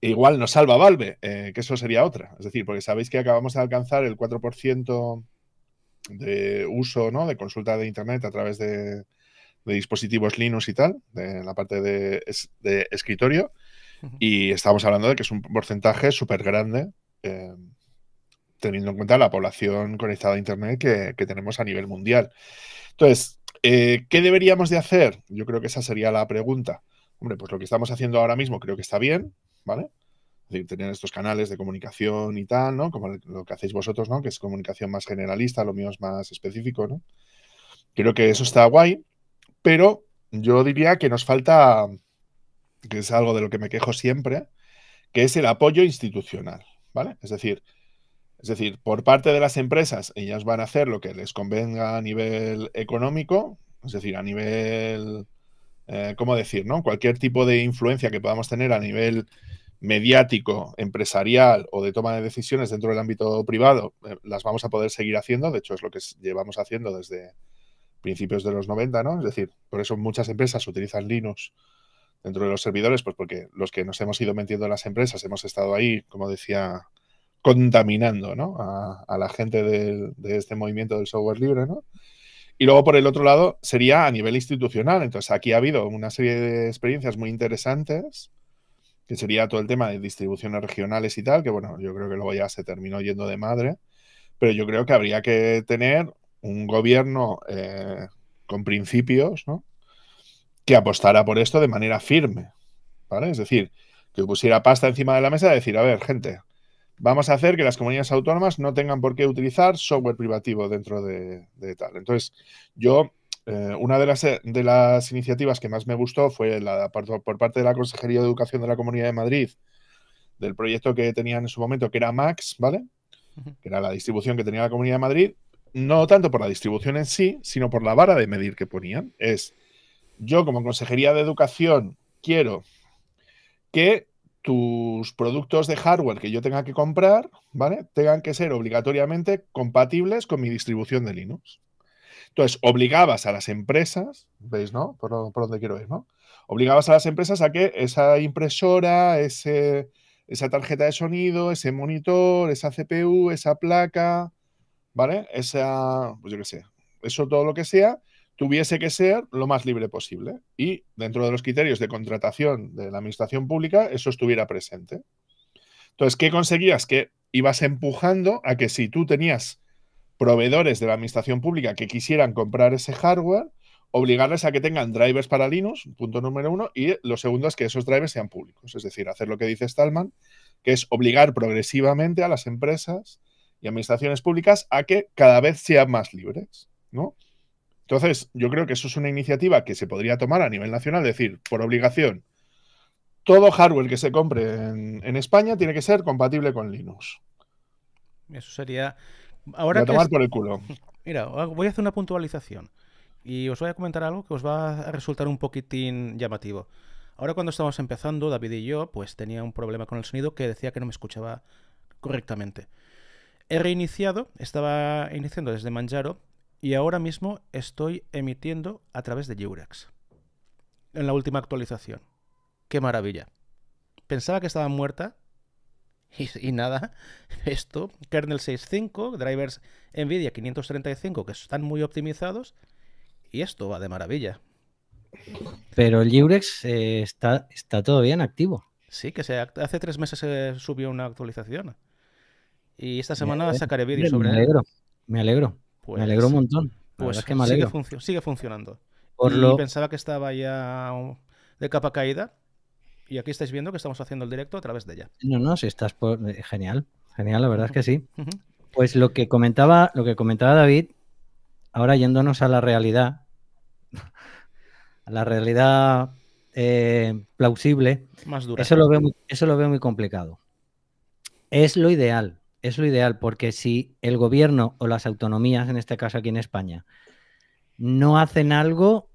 E igual nos salva Valve, que eso sería otra. Es decir, porque sabéis que acabamos de alcanzar el 4% de uso, ¿no? De consulta de Internet a través de, dispositivos Linux y tal, en la parte de, escritorio. Y estamos hablando de que es un porcentaje súper grande, eh, teniendo en cuenta la población conectada a Internet que, tenemos a nivel mundial. Entonces, eh, ¿qué deberíamos de hacer? Yo creo que esa sería la pregunta. Hombre, pues lo que estamos haciendo ahora mismo creo que está bien, ¿vale? tener estos canales de comunicación y tal, ¿no? Como lo que hacéis vosotros, ¿no? Que es comunicación más generalista, lo mío es más específico, ¿no? Creo que eso está guay, pero yo diría que nos falta, que es algo de lo que me quejo siempre, que es el apoyo institucional, ¿vale? Es decir, es decir, por parte de las empresas, ellas van a hacer lo que les convenga a nivel económico, es decir, a nivel, eh, ¿cómo decir, no? Cualquier tipo de influencia que podamos tener a nivel mediático, empresarial o de toma de decisiones dentro del ámbito privado, eh, las vamos a poder seguir haciendo. De hecho, es lo que llevamos haciendo desde principios de los 90, ¿no? Es decir, por eso muchas empresas utilizan Linux dentro de los servidores, pues porque los que nos hemos ido metiendo en las empresas hemos estado ahí, como decía, contaminando ¿no? a, la gente de este movimiento del software libre, ¿no? Y luego, por el otro lado, sería a nivel institucional. Entonces, aquí ha habido una serie de experiencias muy interesantes que sería todo el tema de distribuciones regionales y tal, que bueno, yo creo que luego ya se terminó yendo de madre, pero yo creo que habría que tener un gobierno eh, con principios, ¿no? Que apostara por esto de manera firme, ¿vale? Es decir, que pusiera pasta encima de la mesa y decir, a ver, gente, vamos a hacer que las comunidades autónomas no tengan por qué utilizar software privativo dentro de, de tal. Entonces, yo eh, una eh, de las, iniciativas que más me gustó fue por, parte de la Consejería de Educación de la Comunidad de Madrid, del proyecto que tenían en su momento, que era Max, ¿vale? Que era la distribución que tenía la Comunidad de Madrid, no tanto por la distribución en sí, sino por la vara de medir que ponían. Es, yo como Consejería de Educación quiero que tus productos de hardware que yo tenga que comprar, ¿vale? Tengan que ser obligatoriamente compatibles con mi distribución de Linux. Entonces, obligabas a las empresas, ¿veis, no? Por, donde quiero ir, ¿no? Obligabas a las empresas a que esa impresora, ese, esa tarjeta de sonido, ese monitor, esa CPU, esa placa, ¿vale? Esa, pues yo qué sé, eso todo lo que sea, tuviese que ser lo más libre posible. Y dentro de los criterios de contratación de la administración pública, eso estuviera presente. Entonces, ¿qué conseguías? Que ibas empujando a que si tú tenías proveedores de la administración pública que quisieran comprar ese hardware, obligarles a que tengan drivers para Linux, punto número uno, y lo segundo es que esos drivers sean públicos, es decir, hacer lo que dice Stallman, que es obligar progresivamente a las empresas y administraciones públicas a que cada vez sean más libres, ¿no? Entonces, yo creo que eso es una iniciativa que se podría tomar a nivel nacional, es decir, por obligación, todo hardware que se compre en, en España tiene que ser compatible con Linux. Eso sería tomar por el culo. Mira, ah, voy a hacer una puntualización y os voy a comentar algo que os va a resultar un poquitín llamativo. Ahora cuando estábamos empezando, David y yo, pues tenía un problema con el sonido que decía que no me escuchaba correctamente. He reiniciado, estaba iniciando desde Manjaro y ahora mismo estoy emitiendo a través de Jurex En la última actualización. ¡Qué maravilla! Pensaba que estaba muerta Y, nada, esto, kernel 6.5, drivers NVIDIA 535 que están muy optimizados y esto va de maravilla. Pero el Urex eh, está, está todavía en activo. Sí, que se, hace tres meses se eh, subió una actualización. Y esta semana sacaré vídeo sobre me alegro, Me alegro, me pues, alegro un montón. Pues que me sigue, sigue, funcionando. pensaba que estaba ya de capa caída, y aquí estáis viendo que estamos haciendo el directo a través de ella. No, no, si estás por... Eh, genial, genial, la verdad es que sí. Pues lo que comentaba, lo que comentaba David, ahora yéndonos a la realidad, a la realidad eh, plausible, Más dura. lo eso lo veo muy complicado. Es lo ideal, es lo ideal, porque si el gobierno o las autonomías, en este caso aquí en España, no hacen algo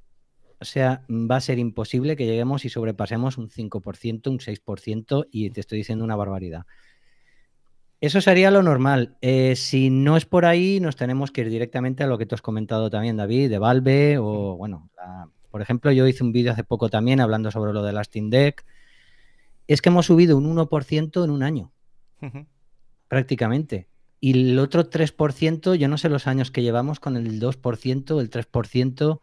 o sea, va a ser imposible que lleguemos y sobrepasemos un 5%, un 6% y te estoy diciendo una barbaridad. Eso sería lo normal. Eh, si no es por ahí, nos tenemos que ir directamente a lo que tú has comentado también, David, de Valve o, bueno, por ejemplo, yo hice un vídeo hace poco también hablando sobre lo de Lasting Deck. Es que hemos subido un 1% en un año, prácticamente. Y el otro 3%, yo no sé los años que llevamos con el 2%, el 3%,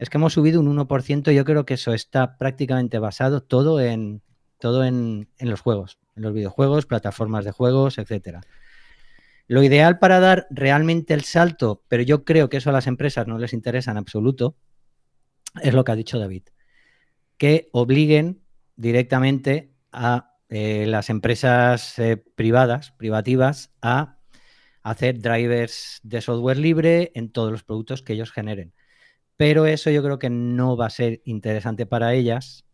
es que hemos subido un 1%, yo creo que eso está prácticamente basado todo en, todo en, los juegos, en los videojuegos, plataformas de juegos, etcétera. Lo ideal para dar realmente el salto, pero yo creo que eso a las empresas no les interesa en absoluto, es lo que ha dicho David, que obliguen directamente a eh, las empresas eh, privadas, privativas, a hacer drivers de software libre en todos los productos que ellos generen. Pero eso yo creo que no va a ser interesante para ellas.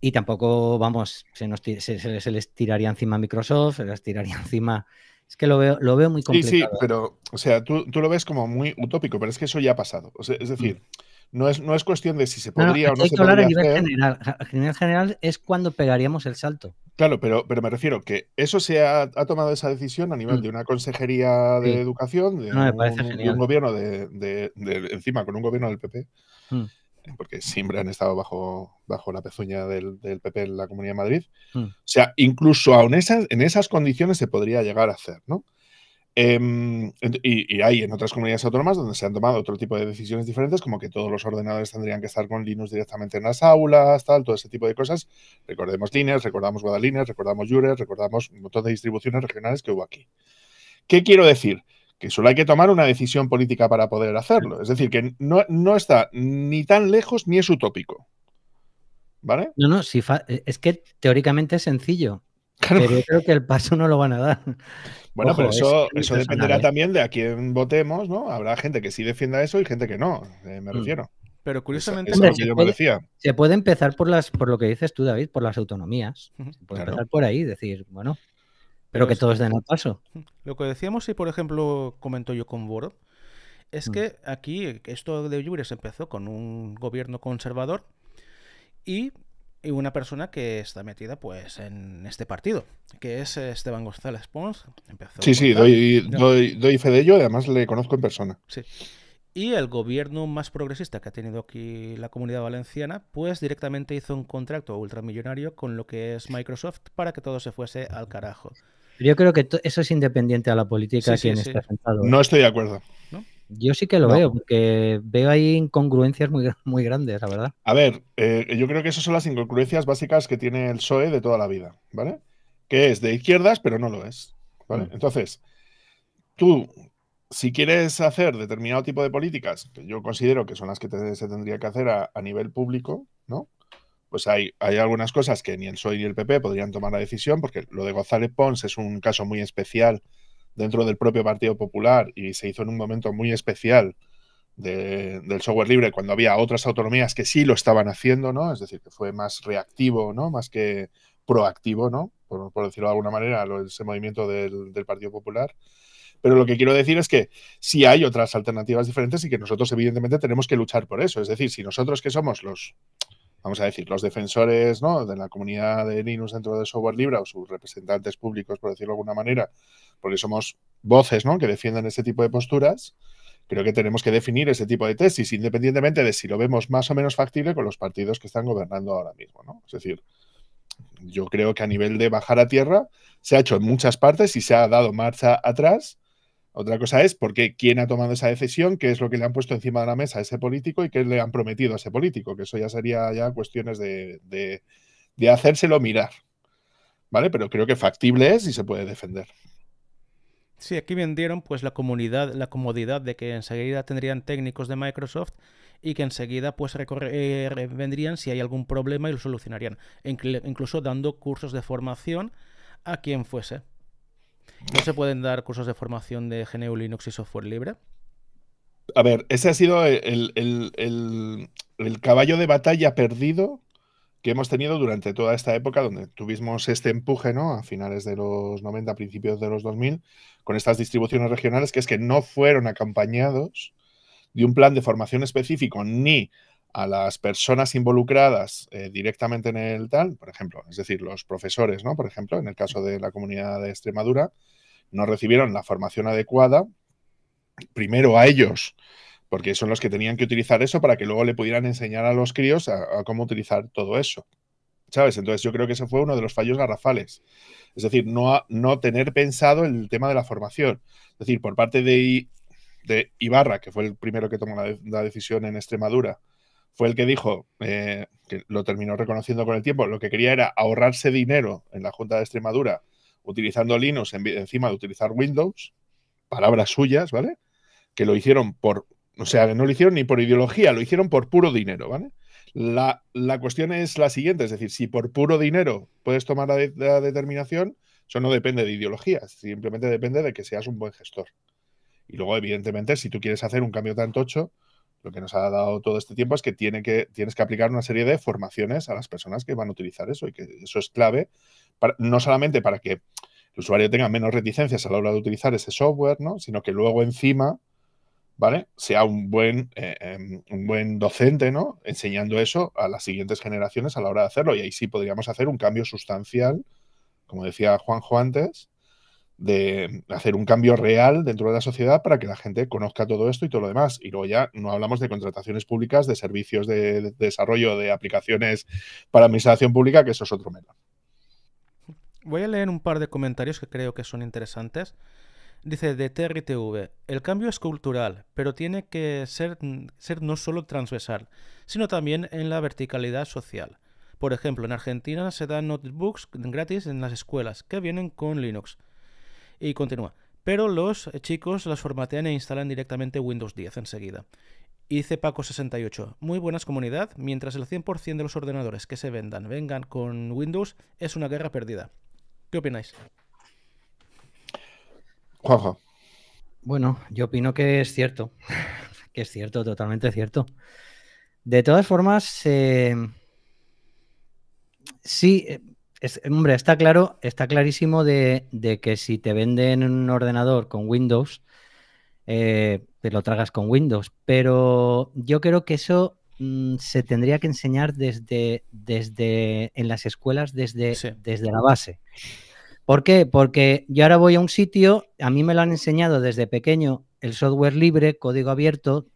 Y tampoco, vamos, se, les tiraría encima Microsoft, se les tiraría encima es que lo veo, lo veo muy complicado. Sí, sí, ¿eh? pero, o sea, tú, lo ves como muy utópico, pero es que eso ya ha pasado. es decir, mm. No es, no es cuestión de si se podría o no se podría. A nivel, General, a general es cuando pegaríamos el salto. Claro, pero, pero me refiero que eso se ha, tomado esa decisión a nivel mm. de una consejería de educación, de, un, gobierno de, encima con un gobierno del PP, mm. porque siempre han estado bajo, bajo la pezuña del, PP en la Comunidad de Madrid. Mm. O sea, incluso aún en esas condiciones se podría llegar a hacer, ¿no? Em, y, hay en otras comunidades autónomas donde se han tomado otro tipo de decisiones diferentes, como que todos los ordenadores tendrían que estar con Linux directamente en las aulas, tal, todo ese tipo de cosas. Recordemos Linux, recordamos Guadalinas recordamos Jure, recordamos un montón de distribuciones regionales que hubo aquí. ¿Qué quiero decir? Que solo hay que tomar una decisión política para poder hacerlo. Es decir, que no, no está ni tan lejos ni es utópico. ¿Vale? No, no, eh, es que teóricamente es sencillo. Pero yo creo que el paso no lo van a dar. Bueno, pero eso, eso dependerá también de a quién votemos, ¿no? Habrá gente que sí defienda eso y gente que no, eh, me mm. refiero. Pero curiosamente, se puede empezar por las, por lo que dices tú, David, por las autonomías. Se puede empezar por ahí, decir, bueno, pero, que todos den el paso. Lo que decíamos, y por ejemplo comentó yo con Boro, es mm. que aquí esto de se empezó con un gobierno conservador y y una persona que está metida pues en este partido, que es Esteban González Pons. sí, sí, doy, doy, fe de ello, además le conozco en persona. Y el gobierno más progresista que ha tenido aquí la comunidad valenciana, pues directamente hizo un contrato ultramillonario con lo que es Microsoft para que todo se fuese al carajo. Yo creo que eso es independiente a la política quien está sentado. No ¿eh? estoy de acuerdo. ¿No? Yo sí que lo veo, porque veo ahí incongruencias muy, muy grandes, la verdad. A ver, eh, yo creo que esas son las incongruencias básicas que tiene el PSOE de toda la vida, ¿vale? Que es de izquierdas, pero no lo es. ¿vale? Mm. Entonces, tú, si quieres hacer determinado tipo de políticas, que yo considero que son las que se tendría que hacer a, nivel público, ¿no? Pues hay, hay, algunas cosas que ni el PSOE ni el PP podrían tomar la decisión, porque lo de González Pons es un caso muy especial dentro del propio Partido Popular y se hizo en un momento muy especial del software libre cuando había otras autonomías que sí lo estaban haciendo, ¿no? Es decir, que fue más reactivo, ¿no? Más que proactivo, ¿no? Por, decirlo de alguna manera, ese movimiento del, del Partido Popular. Pero lo que quiero decir es que sí hay otras alternativas diferentes y que nosotros evidentemente tenemos que luchar por eso. Es decir, si nosotros que somos los vamos a decir, los defensores de la comunidad de Linux dentro de software libre o sus representantes públicos, por decirlo de alguna manera, porque somos voces ¿no? que defienden ese tipo de posturas, creo que tenemos que definir ese tipo de tesis, independientemente de si lo vemos más o menos factible con los partidos que están gobernando ahora mismo. ¿no? Es decir, yo creo que a nivel de bajar a tierra se ha hecho en muchas partes y se ha dado marcha atrás otra cosa es porque quién ha tomado esa decisión, qué es lo que le han puesto encima de la mesa a ese político y qué le han prometido a ese político, que eso ya sería ya cuestiones de, hacérselo mirar. ¿Vale? Pero creo que factible es y se puede defender. Sí, aquí vendieron pues la comunidad, la comodidad de que enseguida tendrían técnicos de Microsoft y que enseguida pues eh, vendrían si hay algún problema y lo solucionarían, incluso dando cursos de formación a quien fuese. ¿No se pueden dar cursos de formación de GNU Linux y software libre? A ver, ese ha sido el, caballo de batalla perdido que hemos tenido durante toda esta época donde tuvimos este empuje, ¿no? A finales de los 90, principios de los 2000, con estas distribuciones regionales, que es que no fueron acompañados de un plan de formación específico ni a las personas involucradas eh, directamente en el tal, por ejemplo, es decir, los profesores, ¿no? Por ejemplo, en el caso de la comunidad de Extremadura, no recibieron la formación adecuada, primero a ellos, porque son los que tenían que utilizar eso para que luego le pudieran enseñar a los críos a, cómo utilizar todo eso. ¿Sabes? Entonces yo creo que ese fue uno de los fallos garrafales. Es decir, no, no tener pensado el tema de la formación. Es decir, por parte de, de Ibarra, que fue el primero que tomó la decisión en Extremadura, fue el que dijo, eh, que lo terminó reconociendo con el tiempo, lo que quería era ahorrarse dinero en la Junta de Extremadura utilizando Linux encima de utilizar Windows, palabras suyas, ¿vale? Que lo hicieron por, o sea, no lo hicieron ni por ideología, lo hicieron por puro dinero, ¿vale? La, cuestión es la siguiente, es decir, si por puro dinero puedes tomar la, determinación, eso no depende de ideología, simplemente depende de que seas un buen gestor. Y luego, evidentemente, si tú quieres hacer un cambio tan tocho, lo que nos ha dado todo este tiempo es que, tienes que aplicar una serie de formaciones a las personas que van a utilizar eso y que eso es clave, no solamente para que el usuario tenga menos reticencias a la hora de utilizar ese software, ¿no? sino que luego encima ¿vale? sea un buen, eh, em, un buen docente ¿no? enseñando eso a las siguientes generaciones a la hora de hacerlo. Y ahí sí podríamos hacer un cambio sustancial, como decía Juanjo antes, de hacer un cambio real dentro de la sociedad para que la gente conozca todo esto y todo lo demás. Y luego ya no hablamos de contrataciones públicas, de servicios de, desarrollo de aplicaciones para administración pública, que eso es otro mero. Voy a leer un par de comentarios que creo que son interesantes. Dice de TRTV, el cambio es cultural, pero tiene que ser, ser no solo transversal, sino también en la verticalidad social. Por ejemplo, en Argentina se dan notebooks gratis en las escuelas que vienen con Linux y continúa. Pero los chicos las formatean e instalan directamente Windows 10 enseguida. Y Paco68, muy buenas comunidad, mientras el 100% de los ordenadores que se vendan vengan con Windows, es una guerra perdida. ¿Qué opináis? Juanjo. Bueno, yo opino que es cierto, que es cierto, totalmente cierto. De todas formas, eh, sí, eh, hombre, está claro, está clarísimo de, que si te venden un ordenador con Windows, eh, te lo tragas con Windows. Pero yo creo que eso mm, se tendría que enseñar desde, desde en las escuelas, desde, desde la base. ¿Por qué? Porque yo ahora voy a un sitio, a mí me lo han enseñado desde pequeño, el software libre, código abierto,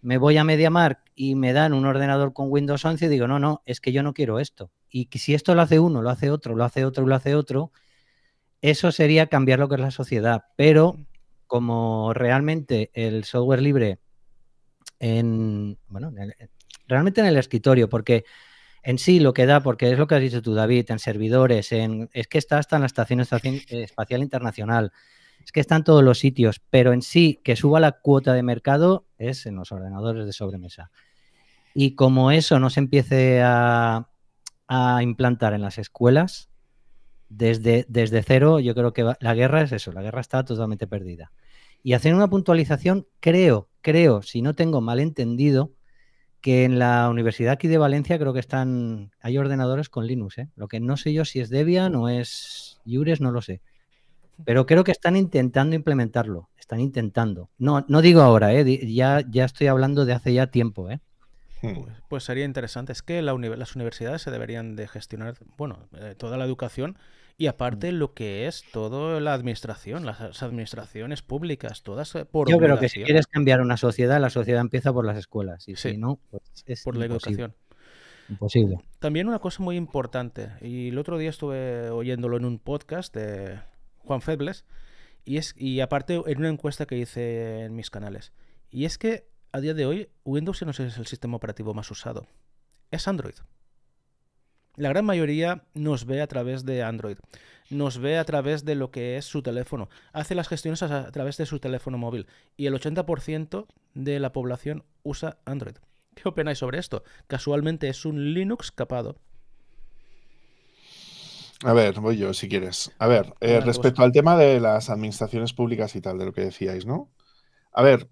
me voy a MediaMark y me dan un ordenador con Windows 11 y digo, no, no, es que yo no quiero esto y si esto lo hace uno, lo hace otro, lo hace otro, lo hace otro, eso sería cambiar lo que es la sociedad. Pero como realmente el software libre en, bueno, realmente en el escritorio, porque en sí lo que da, porque es lo que has dicho tú, David, en servidores, en, es que está hasta en la Estación eh, Espacial Internacional, es que está en todos los sitios, pero en sí que suba la cuota de mercado es en los ordenadores de sobremesa. Y como eso no se empiece a, a implantar en las escuelas desde, desde cero, yo creo que la guerra es eso, la guerra está totalmente perdida. Y hacer una puntualización, creo, creo, si no tengo malentendido, que en la universidad aquí de Valencia creo que están, hay ordenadores con Linux, ¿eh? lo que no sé yo si es Debian o es Jures, no lo sé. Pero creo que están intentando implementarlo, están intentando. No, no digo ahora, ¿eh? ya, ya estoy hablando de hace ya tiempo, ¿eh? Hmm. Pues, pues, sería interesante. Es que las universidades se deberían de gestionar, bueno, eh, toda la educación y aparte hmm. lo que es toda la administración, las, administraciones públicas, todas eh, por Yo creo que si quieres cambiar una sociedad, la sociedad empieza por las escuelas y si no, pues es por la educación. Imposible. También una cosa muy importante, y el otro día estuve oyéndolo en un podcast de Juan Febles, y, es, y aparte en una encuesta que hice en mis canales, y es que a día de hoy Windows no es el sistema operativo más usado, es Android. La gran mayoría nos ve a través de Android, nos ve a través de lo que es su teléfono, hace las gestiones a través de su teléfono móvil y el 80% de la población usa Android. ¿Qué opináis sobre esto? Casualmente es un Linux capado. A ver, voy yo si quieres. A ver, eh, respecto al tema de las administraciones públicas y tal, de lo que decíais, ¿no? A ver,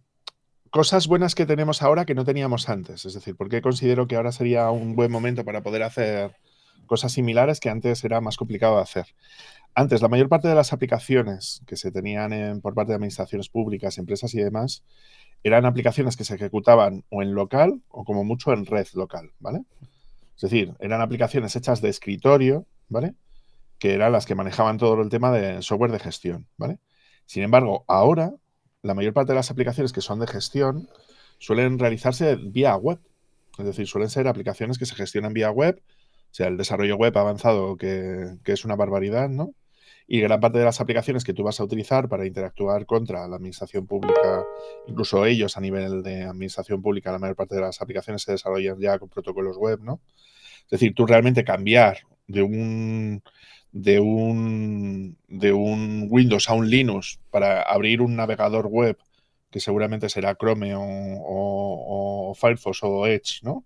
cosas buenas que tenemos ahora que no teníamos antes. Es decir, ¿por qué considero que ahora sería un buen momento para poder hacer cosas similares que antes era más complicado de hacer. Antes, la mayor parte de las aplicaciones que se tenían por parte de administraciones públicas, empresas y demás, eran aplicaciones que se ejecutaban o en local o como mucho en red local, ¿vale? Es decir, eran aplicaciones hechas de escritorio, ¿vale? Que eran las que manejaban todo el tema de software de gestión, ¿vale? Sin embargo, ahora la mayor parte de las aplicaciones que son de gestión suelen realizarse vía web. Es decir, suelen ser aplicaciones que se gestionan vía web, o sea, el desarrollo web avanzado, que, que es una barbaridad, ¿no? Y gran parte de las aplicaciones que tú vas a utilizar para interactuar contra la administración pública, incluso ellos a nivel de administración pública, la mayor parte de las aplicaciones se desarrollan ya con protocolos web, ¿no? Es decir, tú realmente cambiar de un de un, de un Windows a un Linux para abrir un navegador web, que seguramente será Chrome o, Firefox o Edge, ¿no?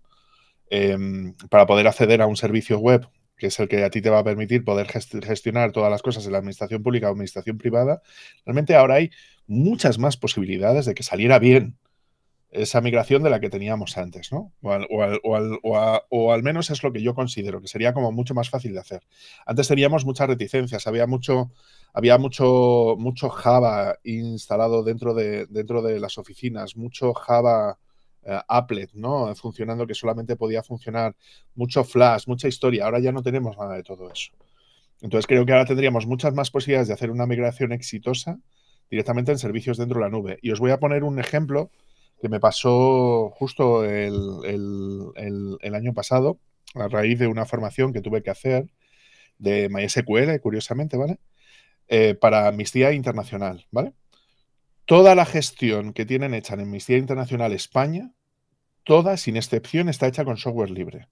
Em, para poder acceder a un servicio web, que es el que a ti te va a permitir poder gestionar todas las cosas en la administración pública o administración privada, realmente ahora hay muchas más posibilidades de que saliera bien esa migración de la que teníamos antes, ¿no? O al, menos es lo que yo considero, que sería como mucho más fácil de hacer. Antes teníamos muchas reticencias, había mucho, había mucho, mucho Java instalado dentro de, dentro de las oficinas, mucho Java eh, applet, ¿no? Funcionando que solamente podía funcionar, mucho Flash, mucha historia. Ahora ya no tenemos nada de todo eso. Entonces creo que ahora tendríamos muchas más posibilidades de hacer una migración exitosa directamente en servicios dentro de la nube. Y os voy a poner un ejemplo que me pasó justo el, año pasado, a raíz de una formación que tuve que hacer de MySQL, curiosamente, ¿vale? Eh, para Amnistía Internacional, ¿vale? Toda la gestión que tienen hecha en Amnistía Internacional España, toda, sin excepción, está hecha con software libre.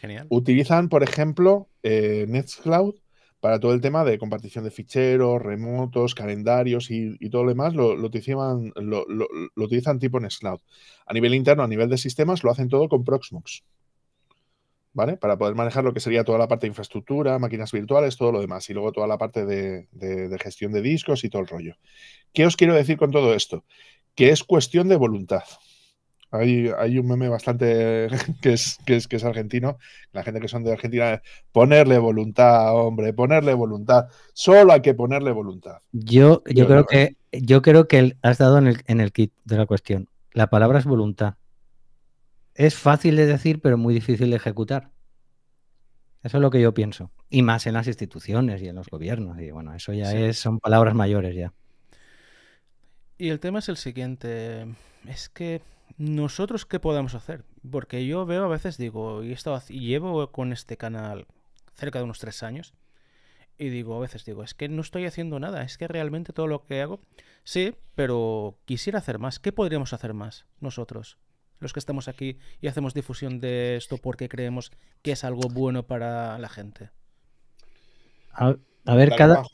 Genial. Utilizan, por ejemplo, eh, Nextcloud para todo el tema de compartición de ficheros, remotos, calendarios y, todo lo demás, lo, utilizan, lo, en utilizan tipo cloud. A nivel interno, a nivel de sistemas, lo hacen todo con Proxmox. ¿Vale? Para poder manejar lo que sería toda la parte de infraestructura, máquinas virtuales, todo lo demás. Y luego toda la parte de gestión de discos y todo el rollo. ¿Qué os quiero decir con todo esto? Que es cuestión de voluntad. Hay, un meme bastante que es, que, es, argentino. La gente que son de Argentina, ponerle voluntad, hombre, ponerle voluntad. Solo hay que ponerle voluntad. Yo, yo, creo, que, yo creo que has dado en el, kit de la cuestión. La palabra es voluntad. Es fácil de decir, pero muy difícil de ejecutar. Eso es lo que yo pienso. Y más en las instituciones y en los gobiernos. Y bueno, eso ya es, son palabras mayores ya. Y el tema es el siguiente. Es que nosotros qué podemos hacer. Porque yo veo a veces, digo, y, he llevo con este canal cerca de unos tres años. Y digo, a veces digo, es que no estoy haciendo nada, es que realmente todo lo que hago, sí, pero quisiera hacer más. ¿Qué podríamos hacer más nosotros, los que estamos aquí y hacemos difusión de esto porque creemos que es algo bueno para la gente? A, ver, cada,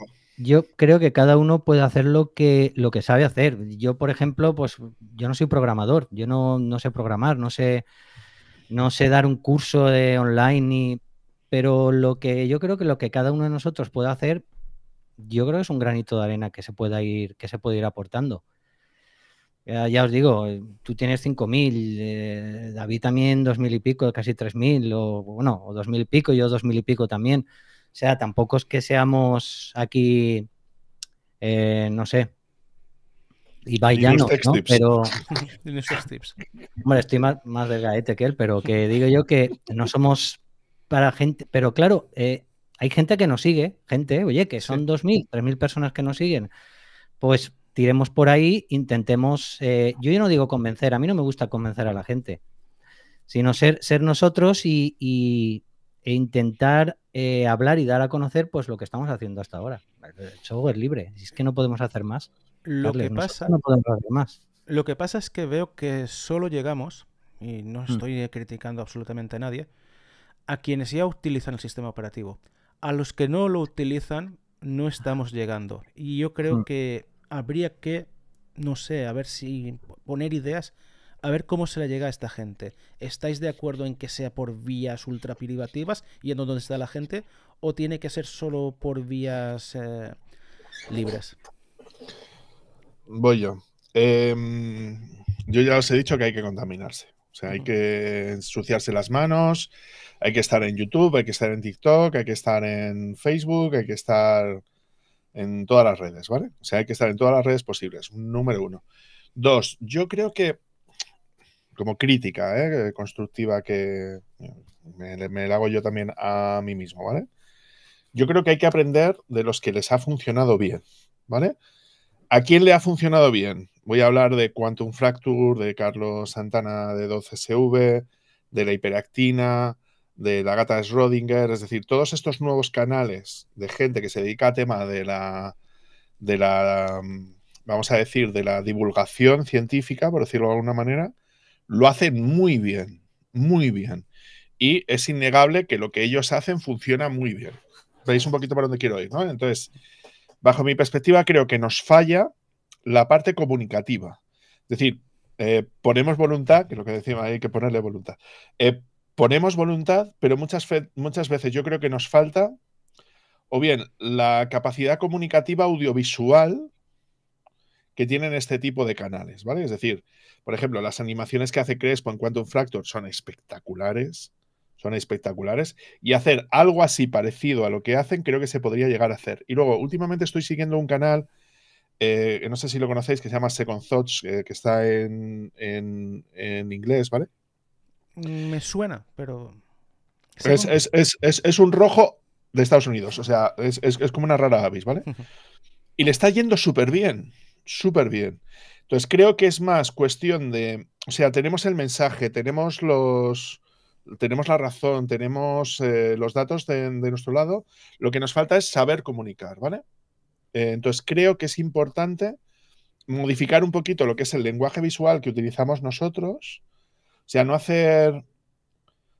yo creo que cada uno puede hacer lo que, lo que sabe hacer. Yo, por ejemplo, pues yo no soy programador, yo no, sé programar, no sé, no sé dar un curso de online, ni, pero lo que yo creo que lo que cada uno de nosotros puede hacer, yo creo que es un granito de arena que se pueda ir, que se puede ir aportando. Ya, os digo, eh, tú tienes 5.000, eh, David también 2.000 y pico, casi 3.000, o bueno, o 2.000 y pico, yo 2.000 y pico también. O sea, tampoco es que seamos aquí, eh, no sé, y bailando, ¿no? Pero. tips. Hombre, estoy más, más delgadete que él, pero que digo yo que no somos para gente. Pero claro, eh, hay gente que nos sigue, gente, oye, que son 2.000, 3.000 personas que nos siguen. Pues tiremos por ahí, intentemos. Eh, yo ya no digo convencer, a mí no me gusta convencer a la gente, sino ser, ser nosotros y, e intentar eh, hablar y dar a conocer pues lo que estamos haciendo hasta ahora. El software libre, si es que no podemos hacer más. Lo que pasa no podemos hacer más. Lo que pasa es que veo que solo llegamos y no mm. estoy criticando absolutamente a nadie a quienes ya utilizan el sistema operativo. A los que no lo utilizan no estamos llegando y yo creo mm. que habría que no sé, a ver si poner ideas a ver cómo se le llega a esta gente. ¿Estáis de acuerdo en que sea por vías ultrapiribativas yendo y en donde está la gente? ¿O tiene que ser solo por vías eh, libres? Voy yo. Em, yo ya os he dicho que hay que contaminarse. O sea, hay que ensuciarse las manos, hay que estar en YouTube, hay que estar en TikTok, hay que estar en Facebook, hay que estar en todas las redes, ¿vale? O sea, hay que estar en todas las redes posibles, número uno. Dos, yo creo que como crítica ¿eh? constructiva que me, la hago yo también a mí mismo, ¿vale? Yo creo que hay que aprender de los que les ha funcionado bien, ¿vale? ¿A quién le ha funcionado bien? Voy a hablar de Quantum Fracture, de Carlos Santana de 12SV, de la hiperactina, de la gata Schrödinger, es decir, todos estos nuevos canales de gente que se dedica a tema de la, de la, vamos a decir, de la divulgación científica, por decirlo de alguna manera, lo hacen muy bien, muy bien. Y es innegable que lo que ellos hacen funciona muy bien. Veis un poquito para donde quiero ir, ¿no? Entonces, bajo mi perspectiva, creo que nos falla la parte comunicativa. Es decir, eh, ponemos voluntad, que es lo que decimos, hay que ponerle voluntad. Eh, ponemos voluntad, pero muchas, muchas veces yo creo que nos falta o bien la capacidad comunicativa audiovisual que tienen este tipo de canales, ¿vale? Es decir, por ejemplo, las animaciones que hace Crespo en Quantum Fractor son espectaculares, son espectaculares, y hacer algo así parecido a lo que hacen creo que se podría llegar a hacer. Y luego, últimamente estoy siguiendo un canal, eh, no sé si lo conocéis, que se llama Second Thoughts, eh, que está en, inglés, ¿vale? Mm, me suena, pero... Es, es, un rojo de Estados Unidos. O sea, es, como una rara avis, ¿vale? Y le está yendo súper bien súper bien. Entonces creo que es más cuestión de, o sea, tenemos el mensaje, tenemos los, tenemos la razón, tenemos eh, los datos de, nuestro lado. Lo que nos falta es saber comunicar, ¿vale? Eh, entonces creo que es importante modificar un poquito lo que es el lenguaje visual que utilizamos nosotros, o sea, no hacer, o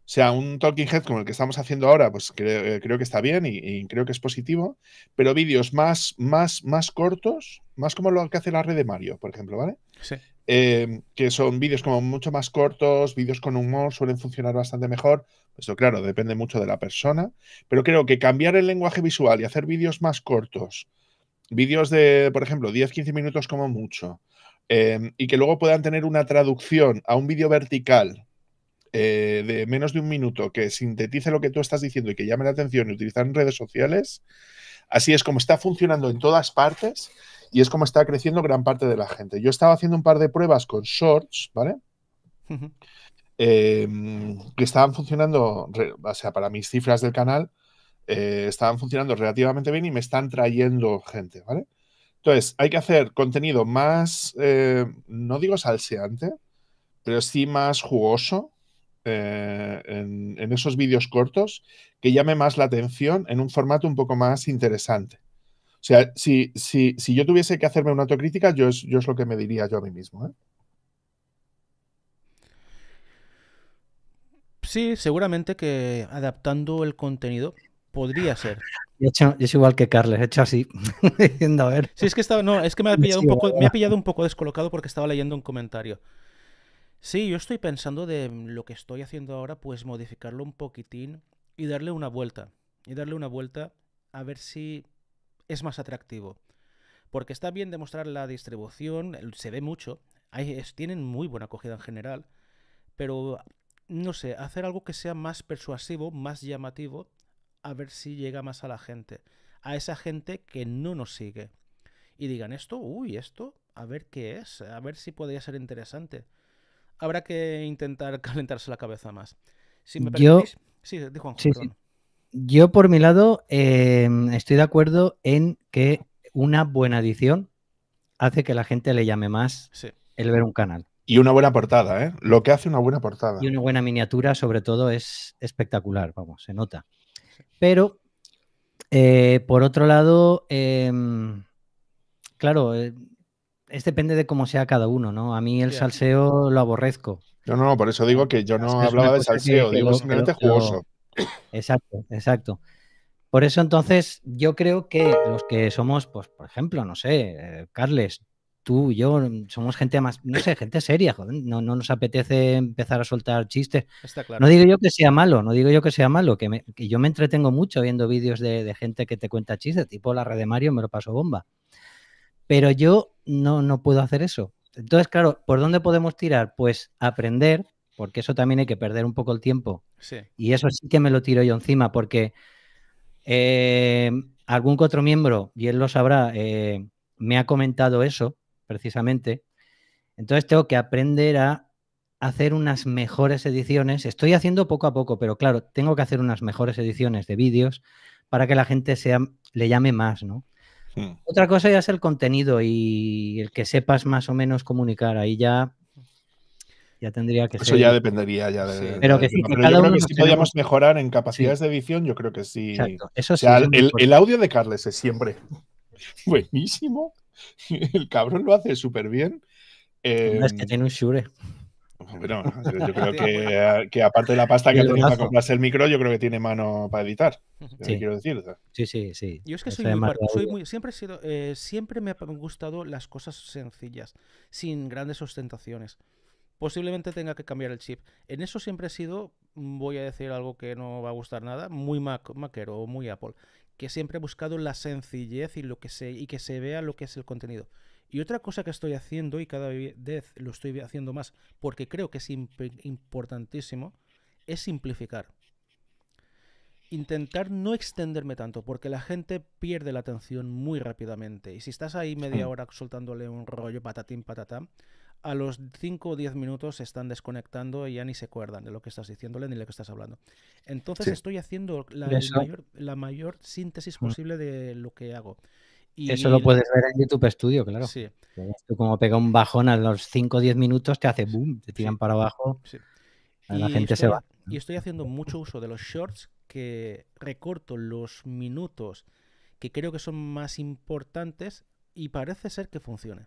sea, un talking head como el que estamos haciendo ahora, pues creo, eh, que está bien y, creo que es positivo, pero vídeos más, más, más cortos más como lo que hace la red de Mario, por ejemplo, ¿vale? Sí. Em, que son vídeos como mucho más cortos, vídeos con humor, suelen funcionar bastante mejor. Esto, claro, depende mucho de la persona, pero creo que cambiar el lenguaje visual y hacer vídeos más cortos, vídeos de, por ejemplo, 10-15 minutos como mucho, em, y que luego puedan tener una traducción a un vídeo vertical eh, de menos de un minuto que sintetice lo que tú estás diciendo y que llame la atención y utilizar en redes sociales, así es como está funcionando en todas partes y es como está creciendo gran parte de la gente. Yo estaba haciendo un par de pruebas con shorts, ¿vale? Em, que estaban funcionando, o sea, para mis cifras del canal, eh, estaban funcionando relativamente bien y me están trayendo gente, ¿vale? Entonces, hay que hacer contenido más, eh, no digo salseante, pero sí más jugoso eh, en, en, esos vídeos cortos que llame más la atención en un formato un poco más interesante. O sea, si, yo tuviese que hacerme una autocrítica, yo es, yo es lo que me diría yo a mí mismo. ¿eh? Sí, seguramente que adaptando el contenido podría ser. es igual que Carles, he hecho así, ver. Sí, es que estaba, es me ha pillado un poco, me ha pillado un poco descolocado porque estaba leyendo un comentario. Sí, yo estoy pensando de lo que estoy haciendo ahora, pues modificarlo un poquitín y darle una vuelta. Y darle una vuelta a ver si es más atractivo. Porque está bien demostrar la distribución, se ve mucho, hay, tienen muy buena acogida en general, pero no sé, hacer algo que sea más persuasivo, más llamativo, a ver si llega más a la gente, a esa gente que no nos sigue. Y digan esto, uy, esto, a ver qué es, a ver si podría ser interesante. Habrá que intentar calentarse la cabeza más. Si me permitís, sí, de yo, por mi lado, em, estoy de acuerdo en que una buena edición hace que la gente le llame más el ver un canal. Y una buena portada, ¿eh? Lo que hace una buena portada. Y una buena miniatura, sobre todo, es espectacular, vamos, se nota. Pero, eh, por otro lado, em, claro, eh, es depende de cómo sea cada uno, ¿no? A mí el salseo lo aborrezco. No, no, por eso digo que yo no hablaba de salseo, digo simplemente jugoso. Exacto, exacto. Por eso entonces yo creo que los que somos, pues por ejemplo, no sé, eh, Carles, tú, yo, mm, somos gente más, no sé, gente seria, joder, no, nos apetece empezar a soltar chistes. No digo yo que sea malo, no digo yo que sea malo, que, yo me entretengo mucho viendo vídeos de, gente que te cuenta chistes, tipo la red de Mario me lo paso bomba. Pero yo no, no puedo hacer eso. Entonces, claro, ¿por dónde podemos tirar? Pues aprender porque eso también hay que perder un poco el tiempo. Y eso sí que me lo tiro yo encima, porque eh, algún otro miembro, y él lo sabrá, eh, me ha comentado eso, precisamente. Entonces tengo que aprender a hacer unas mejores ediciones. Estoy haciendo poco a poco, pero claro, tengo que hacer unas mejores ediciones de vídeos para que la gente sea, le llame más, ¿no? Hmm. Otra cosa ya es el contenido y el que sepas más o menos comunicar. Ahí ya tendría que Eso ya dependería ya de. pero que yo creo que si podíamos mejorar en capacidades de edición, yo creo que sí. el, audio de Carles es siempre buenísimo. El cabrón lo hace súper bien. es que em, tiene un sure. Bueno, yo creo ah, que, aparte de la pasta que ha para comprarse el micro, yo creo que tiene mano para editar. Sí. Quiero decir. Sí, sí, sí. Yo es que soy muy, siempre he sido, eh, siempre me han gustado las cosas sencillas, sin grandes ostentaciones posiblemente tenga que cambiar el chip. En eso siempre he sido, voy a decir algo que no va a gustar nada, muy Mac, Macero o muy Apple, que siempre he buscado la sencillez y, lo que se, y que se vea lo que es el contenido. Y otra cosa que estoy haciendo, y cada vez lo estoy haciendo más, porque creo que es importantísimo, es simplificar. Intentar no extenderme tanto, porque la gente pierde la atención muy rápidamente. Y si estás ahí media hora soltándole un rollo patatín patatán, a los 5 o 10 minutos se están desconectando y ya ni se acuerdan de lo que estás diciéndole ni de lo que estás hablando. Entonces estoy haciendo la mayor, síntesis mm. posible de lo que hago. Y... Eso lo puedes ver en YouTube Studio, claro. Sí. Tú como pega un bajón a los 5 o 10 minutos, te hace boom, te tiran para abajo, sí. la gente se va. Y estoy haciendo mucho uso de los shorts que recorto los minutos que creo que son más importantes y parece ser que funcione.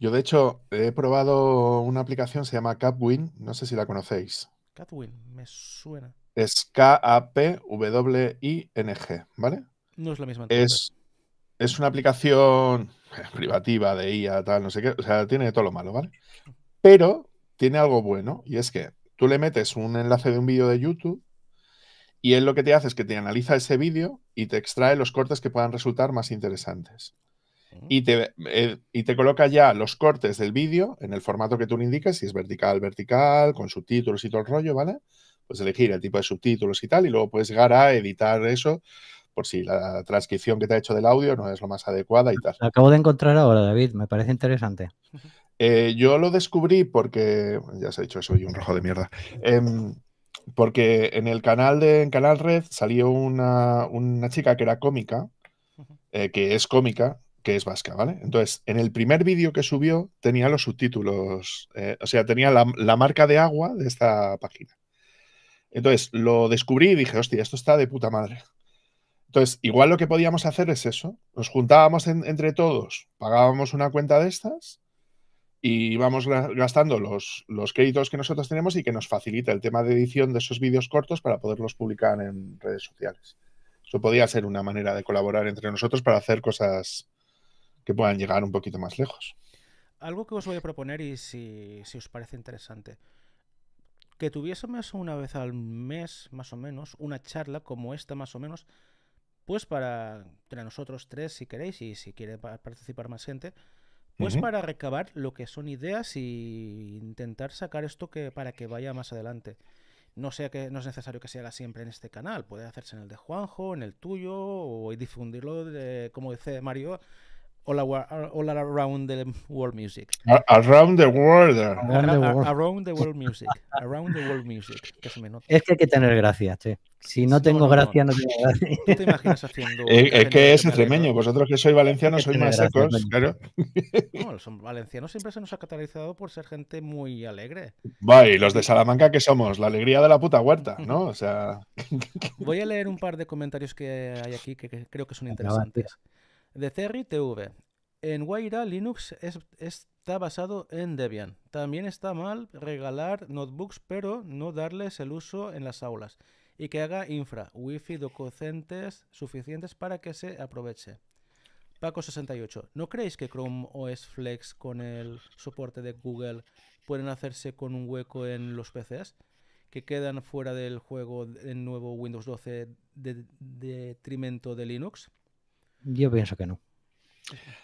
Yo, de hecho, he probado una aplicación, se llama Capwin, no sé si la conocéis. CapWin, me suena. Es K-A-P-W-I-N-G, ¿vale? No es la misma. Es, es una aplicación privativa de IA, tal, no sé qué. O sea, tiene todo lo malo, ¿vale? Pero tiene algo bueno y es que tú le metes un enlace de un vídeo de YouTube y él lo que te hace es que te analiza ese vídeo y te extrae los cortes que puedan resultar más interesantes y te, eh, y te coloca ya los cortes del vídeo en el formato que tú le indiques, si es vertical, vertical, con subtítulos y todo el rollo, ¿vale? Pues elegir el tipo de subtítulos y tal, y luego puedes llegar a editar eso por si la transcripción que te ha hecho del audio no es lo más adecuada y tal. acabo de encontrar ahora, David, me parece interesante. Eh, yo lo descubrí porque, ya se ha dicho, soy un rojo de mierda. Em, porque en el canal de Canal Red salió una, chica que era cómica, eh, que es cómica, es vasca, ¿vale? Entonces, en el primer vídeo que subió tenía los subtítulos, eh, o sea, tenía la, marca de agua de esta página. Entonces, lo descubrí y dije, hostia, esto está de puta madre. Entonces, igual lo que podíamos hacer es eso. Nos juntábamos entre todos, pagábamos una cuenta de estas y vamos gastando los, los créditos que nosotros tenemos y que nos facilita el tema de edición de esos vídeos cortos para poderlos publicar en redes sociales. Eso podía ser una manera de colaborar entre nosotros para hacer cosas que puedan llegar un poquito más lejos. Algo que os voy a proponer y si, os parece interesante, que tuviésemos una vez al mes, más o menos, una charla como esta, más o menos, pues para entre nosotros tres, si queréis, y si quiere participar más gente, pues para recabar lo que son ideas y intentar sacar esto que para que vaya más adelante. No sea que no es necesario que se haga siempre en este canal, puede hacerse en el de Juanjo, en el tuyo, o difundirlo como dice Mario, Hola around the world music. Around the world. Around the world, music. Around the world music. Es que hay que tener gracia, che. Si no tengo gracia, no, tengo gracia. te imaginas haciendo.? Es, que es entremeño. Vosotros que sois valencianos, sois más secos, claro. No, los valencianos siempre se nos ha catalizado por ser gente muy alegre. Vaya, los de Salamanca, que somos? La alegría de la puta huerta, ¿no? O sea. Voy a leer un par de comentarios que hay aquí que creo que son interesantes de Terry TV. En Guaira, Linux está basado en Debian. También está mal regalar notebooks, pero no darles el uso en las aulas. Y que haga infra, wifi docentes suficientes para que se aproveche. Paco68, ¿no creéis que Chrome OS Flex con el soporte de Google pueden hacerse con un hueco en los PCs? que quedan fuera del juego en nuevo Windows 12 de detrimento de Linux. Yo pienso que no.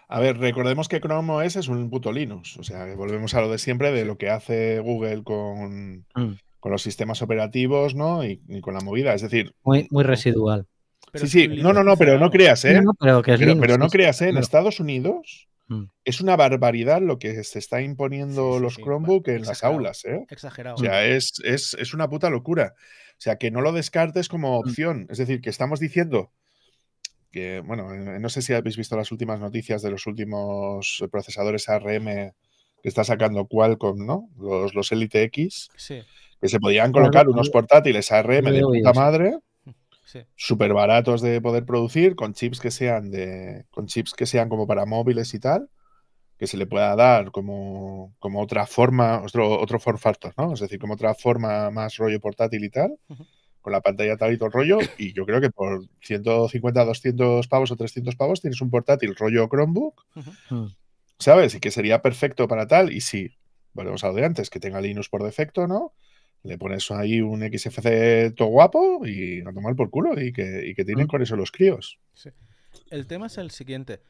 A ver, recordemos que Chrome OS es un puto Linux. O sea, volvemos a lo de siempre de lo que hace Google con, mm. con los sistemas operativos, ¿no? Y, con la movida. Es decir. Muy, residual. sí, sí. No, no, no, pero no creas, ¿eh? No, pero, no creas, ¿eh? En Estados Unidos. Mm. Es una barbaridad lo que se está imponiendo los Chromebook en las aulas. ¿eh? Exagerado. O sea, es, una puta locura. O sea, que no lo descartes como mm. opción. Es decir, que estamos diciendo que, bueno, eh, no sé si habéis visto las últimas noticias de los últimos eh, procesadores ARM que está sacando Qualcomm, ¿no? Los, los Elite X, que se podían colocar unos portátiles ARM de puta madre, mm, súper baratos de poder producir, con chips que sean de, con chips que sean como para móviles y tal, que se le pueda dar como, otra forma, otro, otro form ¿no? Es decir, como otra forma más rollo portátil y tal con la pantalla tal y todo el rollo, y yo creo que por 150, 200 pavos o 300 pavos tienes un portátil rollo Chromebook, mm. ¿sabes? Y que sería perfecto para tal, y si, volvemos a lo de antes, que tenga Linux por defecto, ¿no? Le pones ahí un XFC todo guapo y no tomar por culo, y que, y que tienen mm. con eso los críos. El tema es el siguiente.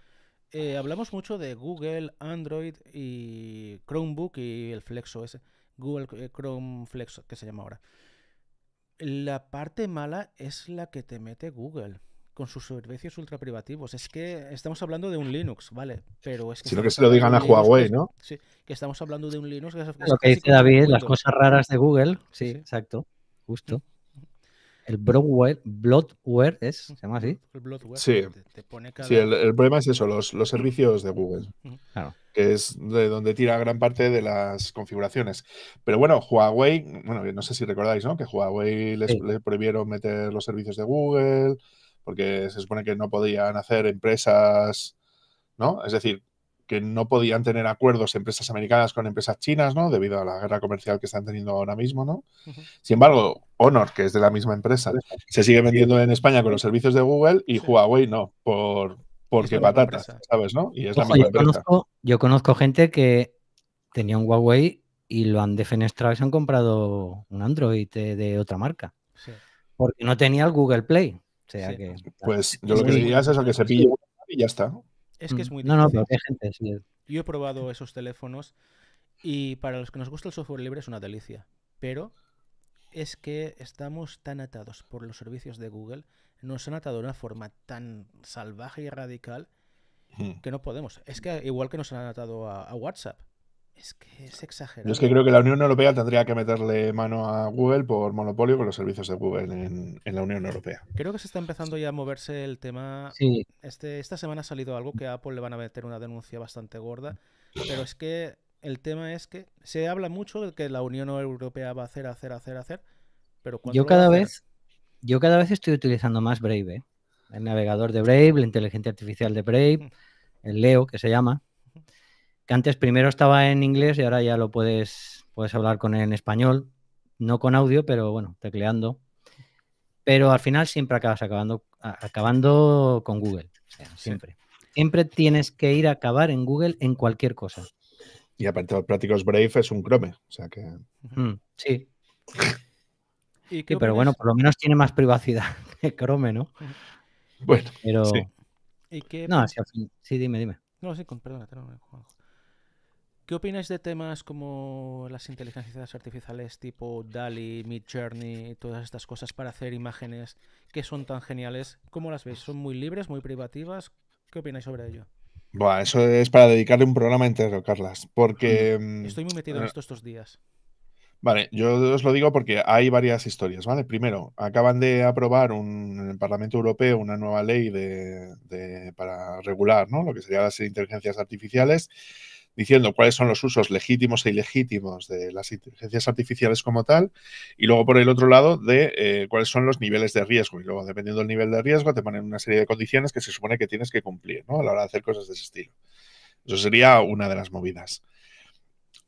Eh, hablamos mucho de Google, Android y Chromebook y el flexo ese. Google eh, Chrome Flexo, que se llama ahora. La parte mala es la que te mete Google con sus servicios ultra privativos. Es que estamos hablando de un Linux, ¿vale? Pero es que. lo que se lo digan a Huawei, ¿no? Sí, que estamos hablando de un Linux. lo que dice David, las cosas raras de Google. sí. exacto. Justo. El bloodware, bloodware es, se llama así. El Sí, sí el, problema es eso, los, servicios de Google, que es de donde tira gran parte de las configuraciones. Pero bueno, Huawei, bueno, no sé si recordáis, ¿no? Que Huawei les, les prohibieron meter los servicios de Google, porque se supone que no podían hacer empresas, ¿no? Es decir, no podían tener acuerdos empresas americanas con empresas chinas, ¿no? Debido a la guerra comercial que están teniendo ahora mismo, ¿no? Sin embargo, Honor, que es de la misma empresa, se sigue vendiendo en España con los servicios de Google y Huawei no, por porque patata ¿sabes? ¿no? Y es la yo Conozco, gente que tenía un Huawei y lo han defenestrado y se han comprado un Android de, otra marca. Porque no tenía el Google Play. O sea que, pues yo lo que diría es eso, que se pille y ya está. Es que es mm. muy difícil. No, gente, Yo he probado esos teléfonos y para los que nos gusta el software libre es una delicia. Pero es que estamos tan atados por los servicios de Google, nos han atado de una forma tan salvaje y radical hmm. que no podemos. Es que igual que nos han atado a WhatsApp. Es que es exagerado. es que creo que la Unión Europea tendría que meterle mano a Google por monopolio con los servicios de Google en, la Unión Europea. Creo que se está empezando ya a moverse el tema. Sí. Este, esta semana ha salido algo que a Apple le van a meter una denuncia bastante gorda, pero es que el tema es que se habla mucho de que la Unión Europea va a hacer, hacer, hacer, hacer, pero yo cada vez yo cada vez estoy utilizando más Brave, ¿eh? el navegador de Brave, la inteligencia artificial de Brave, hmm. el Leo que se llama que antes primero estaba en inglés y ahora ya lo puedes, puedes hablar con en español, no con audio, pero bueno, tecleando. Pero al final siempre acabas acabando, acabando con Google, siempre. Siempre tienes que ir a acabar en Google en cualquier cosa. Y aparte los prácticos Brave es un Chrome, o sea que... sí. pero bueno, por lo menos tiene más privacidad que Chrome, ¿no? Bueno, pero... Sí. No, sí, sí, dime, dime. No, sí, perdón, no, ¿Qué opináis de temas como las inteligencias artificiales tipo DALI, Mid Journey, todas estas cosas para hacer imágenes que son tan geniales? ¿Cómo las veis? ¿Son muy libres, muy privativas? ¿Qué opináis sobre ello? Buah, eso es para dedicarle un programa entero, Carlas, porque... Estoy muy mm, metido en eh, esto estos días. Vale, yo os lo digo porque hay varias historias, ¿vale? Primero, acaban de aprobar un, en el Parlamento Europeo una nueva ley para regular ¿no? lo que serían las inteligencias artificiales diciendo cuáles son los usos legítimos e ilegítimos de las inteligencias artificiales como tal, y luego por el otro lado de eh, cuáles son los niveles de riesgo. Y luego, dependiendo del nivel de riesgo, te ponen una serie de condiciones que se supone que tienes que cumplir ¿no? a la hora de hacer cosas de ese estilo. Eso sería una de las movidas.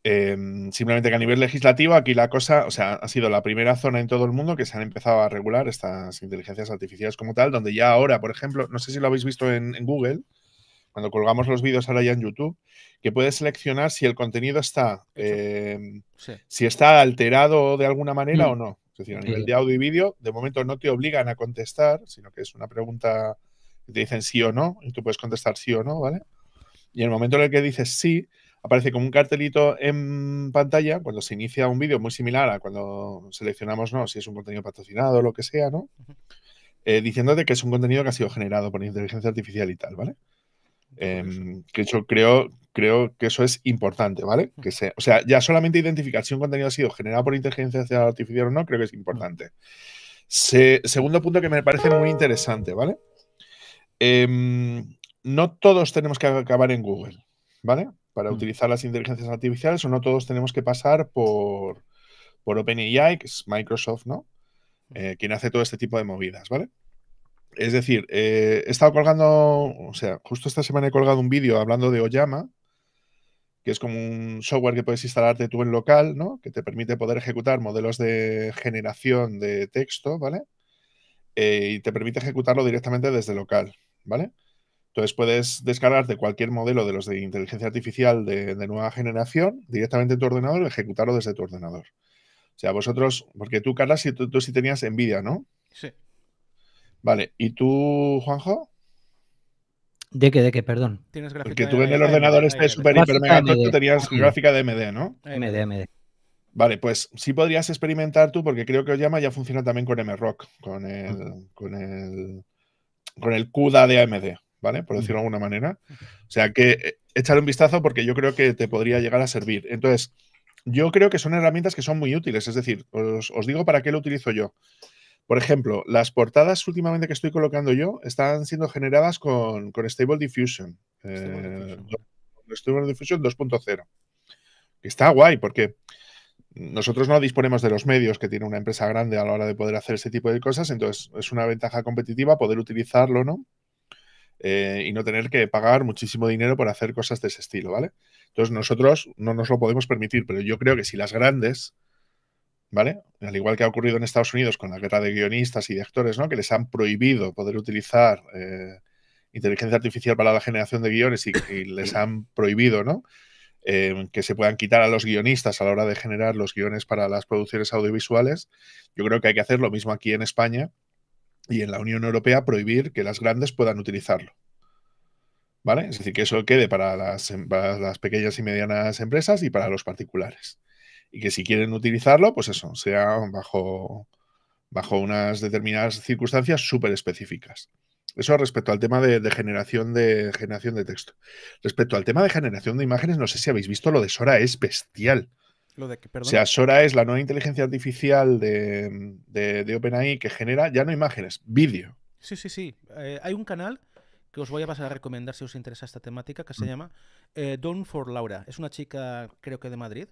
Em, simplemente que a nivel legislativo aquí la cosa, o sea, ha sido la primera zona en todo el mundo que se han empezado a regular estas inteligencias artificiales como tal, donde ya ahora, por ejemplo, no sé si lo habéis visto en, en Google, cuando colgamos los vídeos ahora ya en YouTube, que puedes seleccionar si el contenido está, eh, si está alterado de alguna manera mm. o no. Es decir, a nivel de audio y vídeo, de momento no te obligan a contestar, sino que es una pregunta que te dicen sí o no, y tú puedes contestar sí o no, ¿vale? Y en el momento en el que dices sí, aparece como un cartelito en pantalla cuando se inicia un vídeo muy similar a cuando seleccionamos, ¿no? Si es un contenido patrocinado o lo que sea, ¿no? Eh, diciéndote que es un contenido que ha sido generado por inteligencia artificial y tal, ¿vale? Em, que yo creo, creo que eso es importante, ¿vale? Mm. Que sea, o sea, ya solamente identificar si un contenido ha sido generado por inteligencia artificial o no, creo que es mm. importante. segundo punto que me parece muy interesante, ¿vale? Em, no todos tenemos que acabar en Google, ¿vale? Para mm. utilizar las inteligencias artificiales o no todos tenemos que pasar por, por OpenAI, que es Microsoft, ¿no? Eh, quien hace todo este tipo de movidas, ¿vale? Es decir, eh, he estado colgando, o sea, justo esta semana he colgado un vídeo hablando de Oyama, que es como un software que puedes instalarte tú en local, ¿no? Que te permite poder ejecutar modelos de generación de texto, ¿vale? Eh, y te permite ejecutarlo directamente desde local, ¿vale? Entonces puedes descargarte cualquier modelo de los de inteligencia artificial de, nueva generación directamente en tu ordenador y ejecutarlo desde tu ordenador. O sea, vosotros, porque tú, Carla, si, tú, tú sí tenías Nvidia, ¿no? Sí. Vale, ¿y tú, Juanjo? ¿De qué? ¿De qué? Perdón. Porque tú en el ordenador este super hiper mega tenías ah. gráfica de MD, ¿no? MD, MD. Vale, pues sí podrías experimentar tú, porque creo que Oyama ya funciona también con MROC, con el, con el, con el CUDA de AMD, ¿vale? Por decirlo de alguna manera. O sea que echar eh, un vistazo porque yo creo que te podría llegar a servir. Entonces, yo creo que son herramientas que son muy útiles. Es decir, os digo para qué lo utilizo yo. Por ejemplo, las portadas últimamente que estoy colocando yo están siendo generadas con, Stable Diffusion. Stable eh, Stable Diffusion 2.0. Que está guay porque nosotros no disponemos de los medios que tiene una empresa grande a la hora de poder hacer ese tipo de cosas, entonces es una ventaja competitiva poder utilizarlo, ¿no? Eh, y no tener que pagar muchísimo dinero por hacer cosas de ese estilo, ¿vale? Entonces nosotros no nos lo podemos permitir, pero yo creo que si las grandes ¿vale? Al igual que ha ocurrido en Estados Unidos con la guerra de guionistas y de actores, ¿no? Que les han prohibido poder utilizar eh, inteligencia artificial para la generación de guiones y, les han prohibido, em, que se puedan quitar a los guionistas a la hora de generar los guiones para las producciones audiovisuales. Yo creo que hay que hacer lo mismo aquí en España y en la Unión Europea prohibir que las grandes puedan utilizarlo. ¿Vale? Es decir, que eso quede para las em, pequeñas y medianas empresas y para los particulares y que si quieren utilizarlo, pues eso, sea bajo, bajo unas determinadas circunstancias súper específicas. Eso respecto al tema de, generación de generación de texto. Respecto al tema de generación de imágenes, no sé si habéis visto lo de Sora, es bestial. Lo de que, o sea, Sora es la nueva inteligencia artificial de, de, OpenAI que genera ya no imágenes, vídeo. Sí, sí, sí. Eh, hay un canal que os voy a pasar a recomendar si os interesa esta temática que se mm. llama eh, Don for Laura. Es una chica, creo que de Madrid,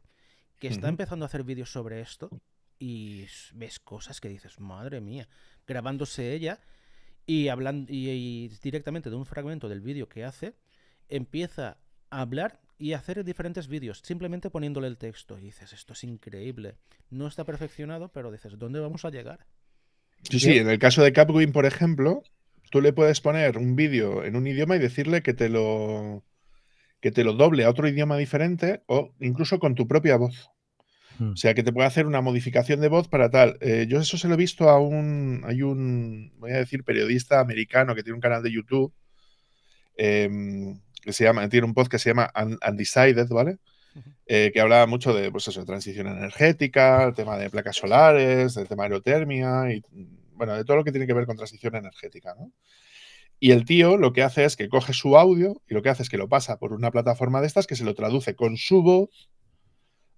que está empezando a hacer vídeos sobre esto y ves cosas que dices, madre mía, grabándose ella y, hablando, y, directamente de un fragmento del vídeo que hace, empieza a hablar y hacer diferentes vídeos, simplemente poniéndole el texto. Y dices, esto es increíble. No está perfeccionado, pero dices, ¿dónde vamos a llegar? Sí, sí, en el caso de Capwin, por ejemplo, tú le puedes poner un vídeo en un idioma y decirle que te lo que te lo doble a otro idioma diferente o incluso con tu propia voz. Mm. O sea, que te puede hacer una modificación de voz para tal. Eh, yo eso se lo he visto a un, hay un, voy a decir, periodista americano que tiene un canal de YouTube, em, que se llama, tiene un podcast que se llama Undecided, ¿vale? Eh, que hablaba mucho de, pues transición energética, el tema de placas solares, el tema de aerotermia, y, bueno, de todo lo que tiene que ver con transición energética, ¿no? Y el tío lo que hace es que coge su audio y lo que hace es que lo pasa por una plataforma de estas que se lo traduce con su voz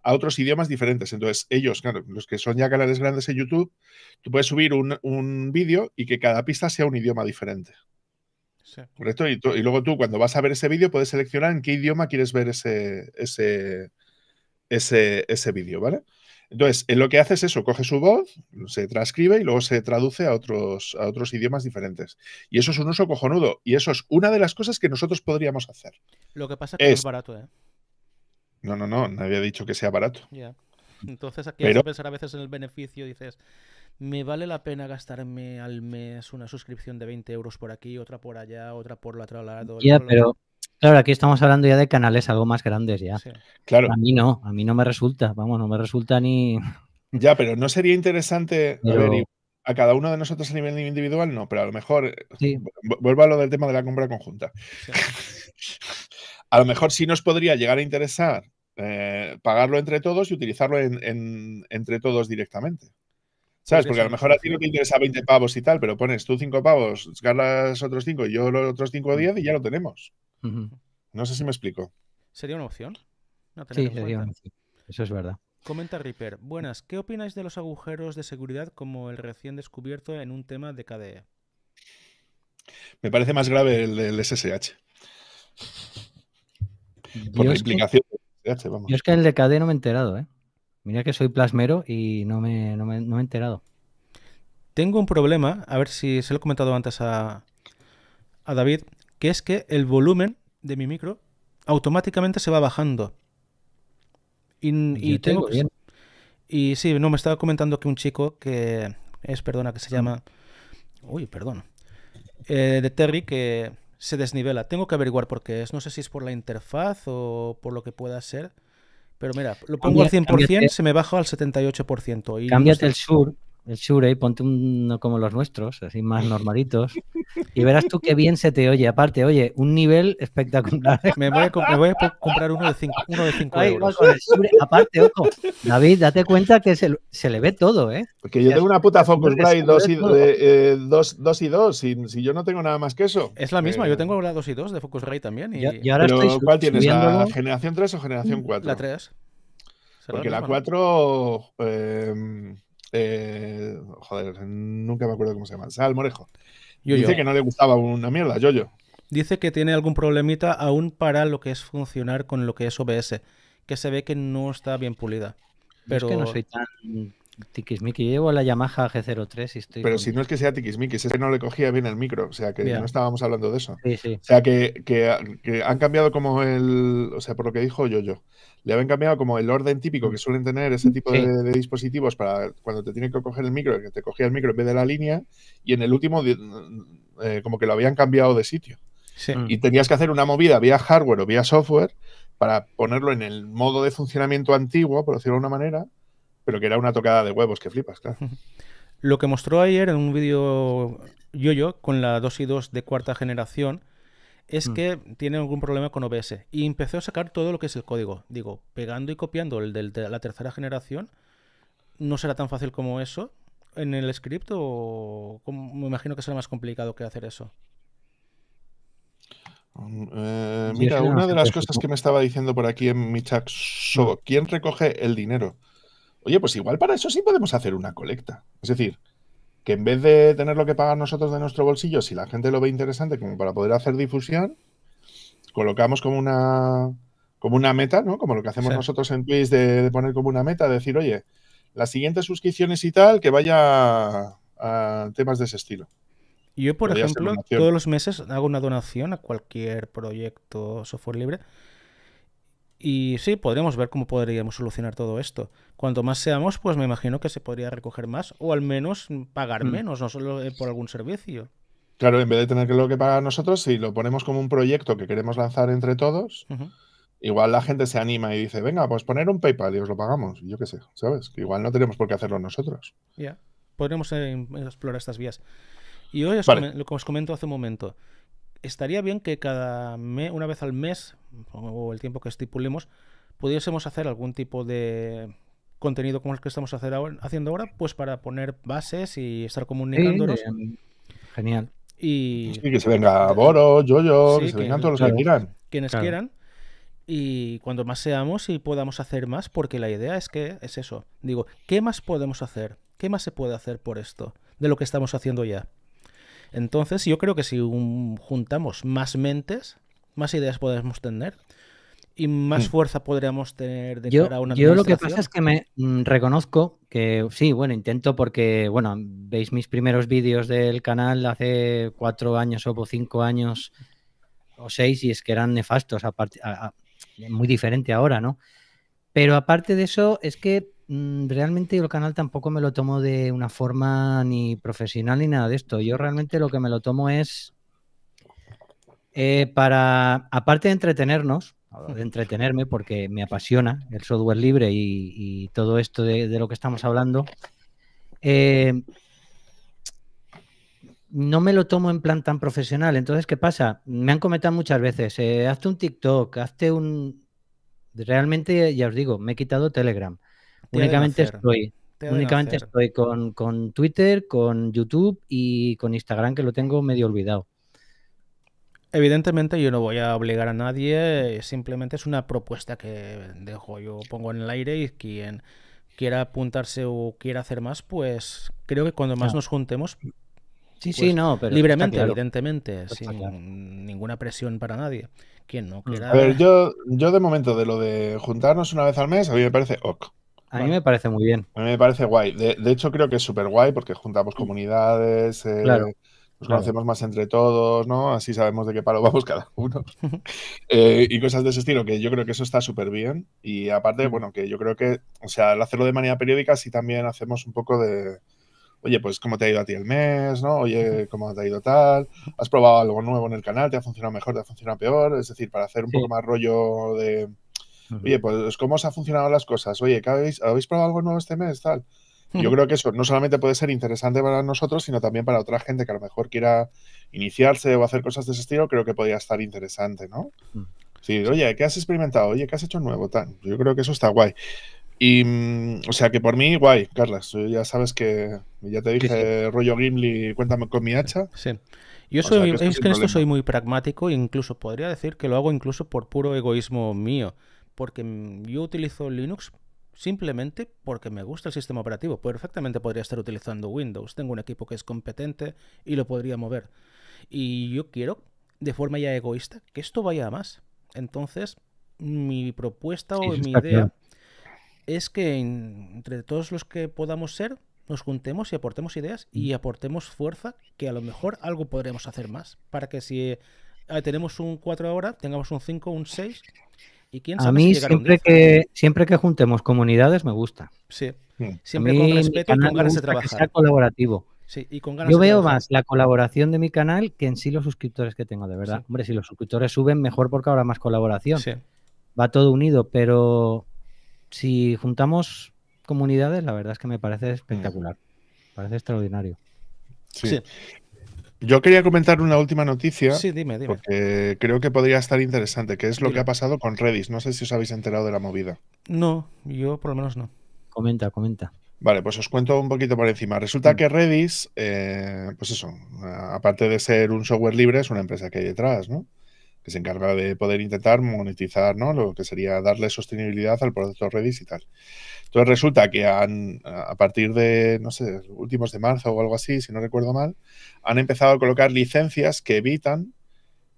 a otros idiomas diferentes. Entonces, ellos, claro, los que son ya canales grandes en YouTube, tú puedes subir un, vídeo y que cada pista sea un idioma diferente. ¿Correcto? Y, luego tú, cuando vas a ver ese vídeo, puedes seleccionar en qué idioma quieres ver ese, ese, ese, ese vídeo, ¿vale? Entonces, en eh, lo que hace es eso, coge su voz, se transcribe y luego se traduce a otros, a otros idiomas diferentes. Y eso es un uso cojonudo. Y eso es una de las cosas que nosotros podríamos hacer. Lo que pasa es que es, es barato, ¿eh? No, no, no, nadie ha dicho que sea barato. Entonces aquí hay que pensar a veces en el beneficio, dices, ¿me vale la pena gastarme al mes una suscripción de 20 euros por aquí, otra por allá, otra por la otro lado? pero claro, aquí estamos hablando ya de canales algo más grandes ya. Claro. A mí no, a mí no me resulta, vamos, no me resulta ni... Ya, pero ¿no sería interesante a, cada uno de nosotros a nivel individual? No, pero a lo mejor... Sí. Vuelvo a lo del tema de la compra conjunta. Sí. A lo mejor sí nos podría llegar a interesar eh, pagarlo entre todos y utilizarlo entre todos directamente. ¿Sabes? Porque a lo mejor a ti no te interesa 20 pavos y tal, pero pones tú 5 pavos, ganas otros 5 y yo los otros 5 o 10 y ya lo tenemos. No sé si me explico. ¿Sería una opción? sí, sería una opción. Eso es verdad. Comenta Reaper. Buenas, ¿qué opináis de los agujeros de seguridad como el recién descubierto en un tema de KDE? Me parece más grave el del SSH. Por yo la Yo es que el de KD no me he enterado, ¿eh? Mira que soy plasmero y no me, he enterado. Tengo un problema, a ver si se lo he comentado antes a, David, que es que el volumen de mi micro automáticamente se va bajando. Y, tengo, Y sí, no, me estaba comentando que un chico que es, perdona, que se llama. Uy, perdón. Eh, de Terry, que se desnivela. Tengo que averiguar por qué es. No sé si es por la interfaz o por lo que pueda ser. Pero mira, lo pongo al 100%, se me baja al 78%. Y cámbiate el sur, el Shure ponte uno como los nuestros, así más normalitos, y verás tú qué bien se te oye. Aparte, oye, un nivel espectacular. Me voy a, comprar uno de 5 euros. aparte, ojo, David, date cuenta que se, le ve todo, ¿eh? Porque yo tengo una puta Focusrite 2 y 2 eh, si, yo no tengo nada más que eso. Es la misma, eh, yo tengo la 2 y 2 de Focus Focusrite también. Y, ahora pero ¿Cuál tienes, la generación 3 o generación 4? La 3. Porque la 4... Eh, joder, nunca me acuerdo cómo se llama. Salmorejo. Yo Dice que no le gustaba una mierda, Yoyo. Dice que tiene algún problemita aún para lo que es funcionar con lo que es OBS, que se ve que no está bien pulida. Pero... Es que no soy tan tiquismiqui. llevo la Yamaha G03 Pero si no es que sea tiquismiqui, es que no le cogía bien el micro, o sea, que no estábamos hablando de eso. O sea, que, que, han cambiado como el... O sea, por lo que dijo Yoyo, le habían cambiado como el orden típico que mm. suelen tener ese tipo de, dispositivos para cuando te tienen que coger el micro, que te cogía el micro en vez de la línea, y en el último eh, como que lo habían cambiado de sitio. Mm. Y tenías que hacer una movida vía hardware o vía software para ponerlo en el modo de funcionamiento antiguo, por decirlo de una manera, pero que era una tocada de huevos que flipas, claro. Lo que mostró ayer en un vídeo yo-yo con la 2 y 2 de cuarta generación, es mm. que tiene algún problema con OBS. Y empezó a sacar todo lo que es el código. Digo, pegando y copiando el de la tercera generación, ¿no será tan fácil como eso en el script? O como, me imagino que será más complicado que hacer eso. Mm, eh, mira, una de las cosas que me estaba diciendo por aquí en mi chat, mm. ¿quién recoge el dinero? Oye, pues igual para eso sí podemos hacer una colecta. Es decir, que en vez de tenerlo que pagar nosotros de nuestro bolsillo, si la gente lo ve interesante como para poder hacer difusión, colocamos como una, como una meta, ¿no? Como lo que hacemos nosotros en Twitch de, poner como una meta, decir, oye, las siguientes suscripciones y tal, que vaya a, temas de ese estilo. Yo, por ejemplo, todos los meses hago una donación a cualquier proyecto software libre y sí, podríamos ver cómo podríamos solucionar todo esto. Cuanto más seamos, pues me imagino que se podría recoger más o al menos pagar mm. menos, no solo eh, por algún servicio. Claro, en vez de tener que lo que pagar nosotros, si lo ponemos como un proyecto que queremos lanzar entre todos, igual la gente se anima y dice, venga, pues poner un PayPal y os lo pagamos. Yo qué sé, ¿sabes? Que igual no tenemos por qué hacerlo nosotros. Ya, podríamos eh, explorar estas vías. Y hoy, os lo que os comento hace un momento, estaría bien que cada mes, una vez al mes, o el tiempo que estipulemos, pudiésemos hacer algún tipo de contenido como el que estamos haciendo ahora, pues para poner bases y estar comunicándonos. genial. Y que se venga Boro, yo yo Quienes quieran. Y cuando más seamos y podamos hacer más, porque la idea es que es eso. Digo, ¿qué más podemos hacer? ¿Qué más se puede hacer por esto? De lo que estamos haciendo ya. Entonces yo creo que si juntamos más mentes, más ideas podemos tener y más mm. fuerza podríamos tener de yo, cara Yo lo que pasa es que me mm, reconozco que sí, bueno, intento porque, bueno, veis mis primeros vídeos del canal hace cuatro años o cinco años o seis y es que eran nefastos, muy diferente ahora, ¿no? Pero aparte de eso, es que Mm, realmente el canal tampoco me lo tomo de una forma ni profesional ni nada de esto. Yo realmente lo que me lo tomo es eh, para, aparte de entretenernos, de entretenerme porque me apasiona el software libre y, todo esto de, lo que estamos hablando, eh, no me lo tomo en plan tan profesional. Entonces, ¿qué pasa? Me han comentado muchas veces, eh, hazte un TikTok, hazte un... Realmente, ya os digo, me he quitado Telegram únicamente estoy. Únicamente estoy con, Twitter, con YouTube y con Instagram, que lo tengo medio olvidado. Evidentemente yo no voy a obligar a nadie, eh, simplemente es una propuesta que dejo, yo pongo en el aire y quien quiera apuntarse o quiera hacer más, pues creo que cuando más nos juntemos... Sí, sí, pues no, Libremente, evidentemente, sin ninguna presión para nadie. Quien no mm. quiera... A yo, yo de momento de lo de juntarnos una vez al mes, a mí me parece ok. A mí me parece muy bien. A mí me parece guay. De, hecho, creo que es súper guay porque juntamos comunidades, eh, nos conocemos más entre todos, ¿no? Así sabemos de qué palo vamos cada uno. Eh, y cosas de ese estilo, que yo creo que eso está súper bien. Y aparte, mm. bueno, que yo creo que, o sea, al hacerlo de manera periódica, sí también hacemos un poco de, oye, pues cómo te ha ido a ti el mes, ¿no? Oye, cómo te ha ido tal, has probado algo nuevo en el canal, te ha funcionado mejor, te ha funcionado peor, es decir, para hacer un poco más rollo de, Oye, pues cómo os han funcionado las cosas. Oye, habéis, probado algo nuevo este mes? Tal. Hmm. Yo creo que eso no solamente puede ser interesante para nosotros, sino también para otra gente que a lo mejor quiera iniciarse o hacer cosas de ese estilo, creo que podría estar interesante, ¿no? Hmm. Sí, oye, ¿qué has experimentado? Oye, ¿qué has hecho nuevo? Tan. Yo creo que eso está guay. Y, mm, o sea, que por mí, guay, Carlas. Ya sabes que ya te dije, rollo Gimli, cuéntame con mi hacha. Sí. Yo soy, es que en esto soy muy pragmático e incluso podría decir que lo hago incluso por puro egoísmo mío porque yo utilizo Linux simplemente porque me gusta el sistema operativo. Perfectamente podría estar utilizando Windows. Tengo un equipo que es competente y lo podría mover. Y yo quiero, de forma ya egoísta, que esto vaya a más. Entonces, mi propuesta o mi idea es que entre todos los que podamos ser, nos juntemos y aportemos ideas y mm. aportemos fuerza, que a lo mejor algo podremos hacer más. Para que si eh, tenemos un 4 ahora, tengamos un 5, un 6 a mí siempre, que, siempre que juntemos comunidades me gusta. Sí, siempre con respeto con ganas de trabajar. Que sea colaborativo. Yo veo más la colaboración de mi canal que en sí los suscriptores que tengo, de verdad. Hombre, si los suscriptores suben, mejor porque habrá más colaboración. Sí. Va todo unido, pero si juntamos comunidades, la verdad es que me parece mm. espectacular. Parece extraordinario. Sí. Yo quería comentar una última noticia. Porque creo que podría estar interesante, que es lo que ha pasado con Redis. No sé si os habéis enterado de la movida. No, yo por lo menos no. Comenta, comenta. Vale, pues os cuento un poquito por encima. Resulta que Redis, eh, pues eso, aparte de ser un software libre, es una empresa que hay detrás, ¿no? que se encarga de poder intentar monetizar, ¿no? Lo que sería darle sostenibilidad al producto Redis y tal. Entonces resulta que han, a partir de, no sé, últimos de marzo o algo así, si no recuerdo mal, han empezado a colocar licencias que evitan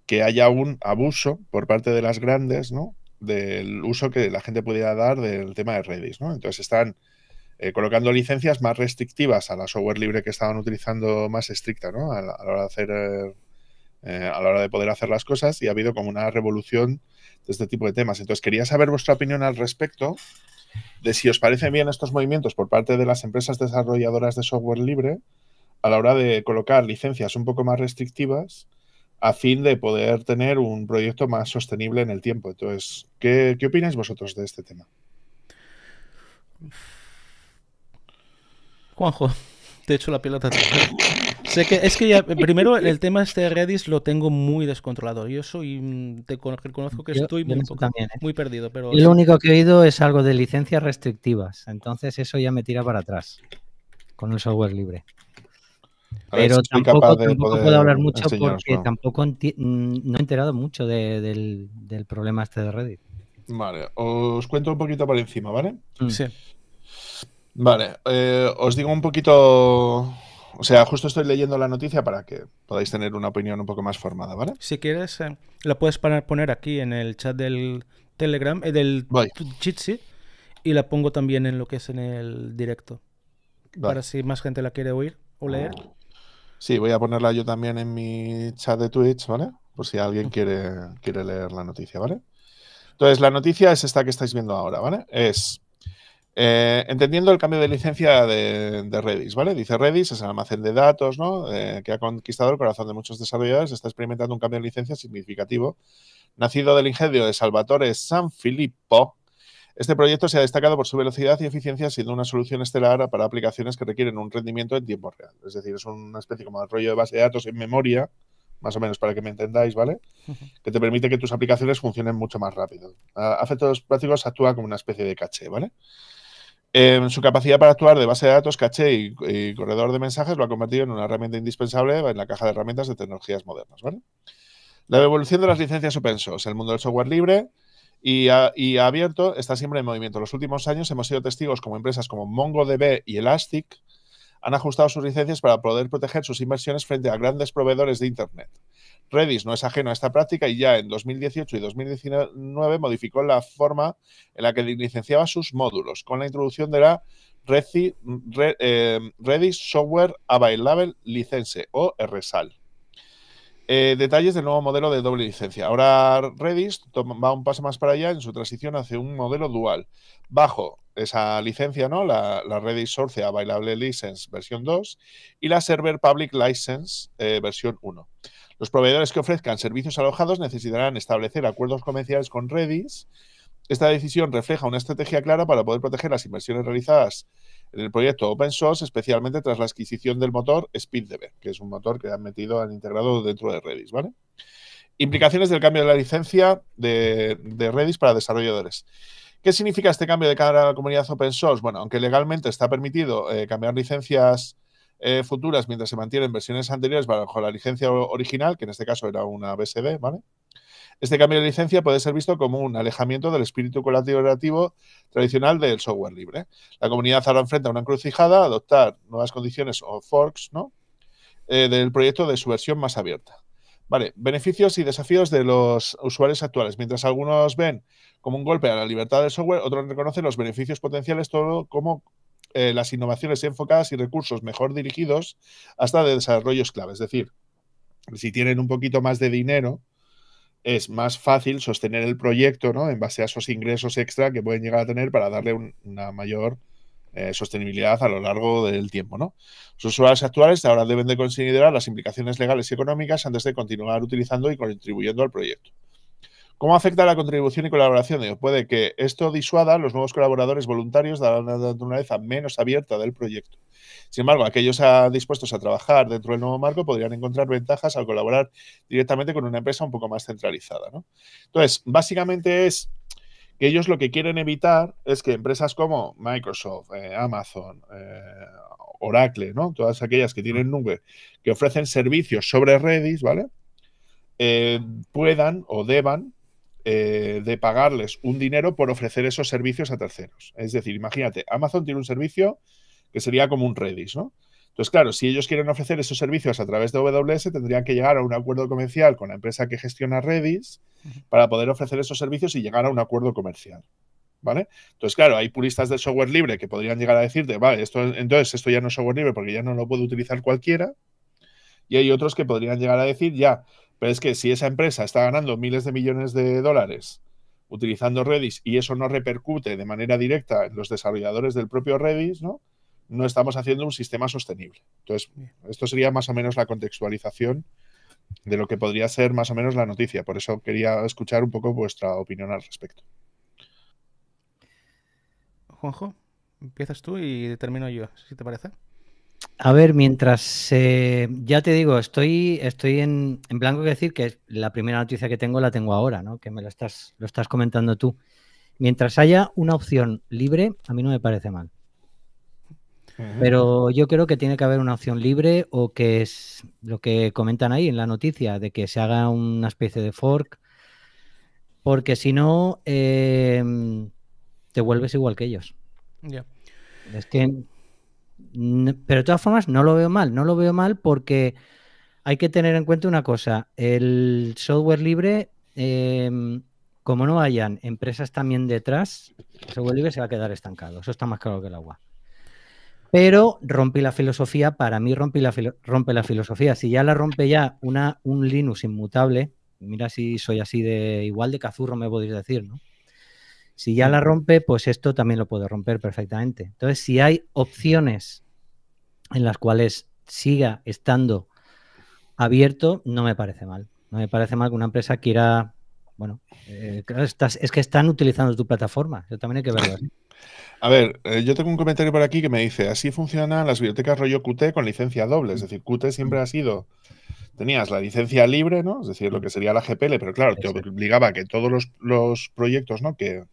que haya un abuso por parte de las grandes, ¿no? Del uso que la gente pudiera dar del tema de Redis, ¿no? Entonces están eh, colocando licencias más restrictivas a la software libre que estaban utilizando, más estricta, ¿no? A la, hora de hacer... Eh, eh, a la hora de poder hacer las cosas y ha habido como una revolución de este tipo de temas. Entonces, quería saber vuestra opinión al respecto de si os parecen bien estos movimientos por parte de las empresas desarrolladoras de software libre a la hora de colocar licencias un poco más restrictivas a fin de poder tener un proyecto más sostenible en el tiempo. Entonces, ¿qué, opináis vosotros de este tema? Juanjo, te hecho la pelota. Sé que, es que primero el tema este de Redis lo tengo muy descontrolado. Yo soy, mm, te conozco que estoy ¿eh? muy, perdido. Pero... lo único que he oído es algo de licencias restrictivas. Entonces eso ya me tira para atrás con el software libre. pero tampoco, puedo hablar mucho porque tampoco mm, no he enterado mucho del, problema este de Redis. Vale, os cuento un poquito por encima, ¿vale? Sí. Vale, eh, os digo un poquito o sea, justo estoy leyendo la noticia para que podáis tener una opinión un poco más formada, ¿vale? Si quieres, eh, la puedes poner aquí en el chat del Telegram, eh, del Jitsi, y la pongo también en lo que es en el directo. Para si más gente la quiere oír o leer. Sí, voy a ponerla yo también en mi chat de Twitch, ¿vale? Por si alguien quiere, quiere leer la noticia, ¿vale? Entonces, la noticia es esta que estáis viendo ahora, ¿vale? Es eh, entendiendo el cambio de licencia de, Redis, ¿vale? Dice Redis es el almacén de datos, ¿no? Eh, que ha conquistado el corazón de muchos desarrolladores, está experimentando un cambio de licencia significativo. Nacido del ingenio de Salvatore Sanfilippo, este proyecto se ha destacado por su velocidad y eficiencia, siendo una solución estelar para aplicaciones que requieren un rendimiento en tiempo real. Es decir, es una especie como de rollo de base de datos en memoria, más o menos para que me entendáis, ¿vale? Que te permite que tus aplicaciones funcionen mucho más rápido. A efectos prácticos actúa como una especie de caché, ¿vale? Em, su capacidad para actuar de base de datos, caché y, corredor de mensajes lo ha convertido en una herramienta indispensable en la caja de herramientas de tecnologías modernas. La evolución de las licencias open source, el mundo del software libre y, abierto está siempre en movimiento. En los últimos años hemos sido testigos como empresas como MongoDB y Elastic han ajustado sus licencias para poder proteger sus inversiones frente a grandes proveedores de Internet. Redis no es ajeno a esta práctica y ya en 2018 y 2019 modificó la forma en la que licenciaba sus módulos con la introducción de la eh, Redis, Software Available License o RSAL. Eh, detalles del nuevo modelo de doble licencia. Ahora Redis va un paso más para allá en su transición hacia un modelo dual. Bajo esa licencia, ¿no? La, Redis Source Available License versión 2 y la Server Public License eh, versión 1. Los proveedores que ofrezcan servicios alojados necesitarán establecer acuerdos comerciales con Redis. Esta decisión refleja una estrategia clara para poder proteger las inversiones realizadas en el proyecto open source, especialmente tras la adquisición del motor SpeedDB, que es un motor que han metido, han integrado dentro de Redis, ¿vale? Implicaciones del cambio de la licencia de, Redis para desarrolladores. ¿Qué significa este cambio de cara a la comunidad open source? Bueno, aunque legalmente está permitido eh, cambiar licencias eh, futuras mientras se mantienen versiones anteriores bajo la licencia original, que en este caso era una BSD, ¿vale? Este cambio de licencia puede ser visto como un alejamiento del espíritu colaborativo tradicional del software libre. La comunidad ahora enfrenta una encrucijada, adoptar nuevas condiciones o forks, ¿no? Eh, del proyecto de su versión más abierta. Vale, beneficios y desafíos de los usuarios actuales. Mientras algunos ven como un golpe a la libertad del software, otros reconocen los beneficios potenciales todo como eh, las innovaciones enfocadas y recursos mejor dirigidos hasta de desarrollos clave. Es decir, si tienen un poquito más de dinero, es más fácil sostener el proyecto ¿no? en base a esos ingresos extra que pueden llegar a tener para darle una mayor eh, sostenibilidad a lo largo del tiempo. ¿no? Los usuarios actuales ahora deben de considerar las implicaciones legales y económicas antes de continuar utilizando y contribuyendo al proyecto. ¿Cómo afecta la contribución y colaboración? puede que esto disuada a los nuevos colaboradores voluntarios de una naturaleza menos abierta del proyecto. Sin embargo, aquellos dispuestos a trabajar dentro del nuevo marco podrían encontrar ventajas al colaborar directamente con una empresa un poco más centralizada. Entonces, básicamente es que ellos lo que quieren evitar es que empresas como Microsoft, eh, Amazon, eh, Oracle, ¿no? todas aquellas que tienen nube, que ofrecen servicios sobre Redis, ¿vale? Eh, puedan o deban eh, de pagarles un dinero por ofrecer esos servicios a terceros. Es decir, imagínate, Amazon tiene un servicio que sería como un Redis, ¿no? Entonces, claro, si ellos quieren ofrecer esos servicios a través de AWS, tendrían que llegar a un acuerdo comercial con la empresa que gestiona Redis para poder ofrecer esos servicios y llegar a un acuerdo comercial. ¿Vale? Entonces, claro, hay puristas del software libre que podrían llegar a decirte, vale, esto, entonces esto ya no es software libre porque ya no lo puede utilizar cualquiera. Y hay otros que podrían llegar a decir, ya, pero es que si esa empresa está ganando miles de millones de dólares utilizando Redis y eso no repercute de manera directa en los desarrolladores del propio Redis, ¿no? No estamos haciendo un sistema sostenible. Entonces, esto sería más o menos la contextualización de lo que podría ser más o menos la noticia. Por eso quería escuchar un poco vuestra opinión al respecto. Juanjo, empiezas tú y termino yo, si te parece. A ver, mientras eh, ya te digo, estoy, estoy en, blanco que decir que la primera noticia que tengo la tengo ahora, ¿no? Que me lo estás, lo estás comentando tú. Mientras haya una opción libre, a mí no me parece mal. Pero yo creo que tiene que haber una opción libre o que es lo que comentan ahí en la noticia, de que se haga una especie de fork, porque si no, em, te vuelves igual que ellos. Es que pero de todas formas no lo veo mal, no lo veo mal porque hay que tener en cuenta una cosa, el software libre, em, como no hayan empresas también detrás, el software libre se va a quedar estancado, eso está más claro que el agua. Pero rompe la filosofía, para mí la rompe la filosofía, si ya la rompe ya una, un Linux inmutable, mira si soy así de igual de cazurro me podéis decir, ¿no? Si ya la rompe, pues esto también lo puede romper perfectamente. Entonces, si hay opciones en las cuales siga estando abierto, no me parece mal. No me parece mal que una empresa quiera, bueno, eh, es que están utilizando tu plataforma, yo también hay que verlo ¿eh? A ver, eh, yo tengo un comentario por aquí que me dice, así funcionan las bibliotecas rollo Qt con licencia doble, es decir, Qt siempre ha sido, tenías la licencia libre, ¿no? Es decir, lo que sería la GPL, pero claro, te obligaba a que todos los, los proyectos, ¿no? Que,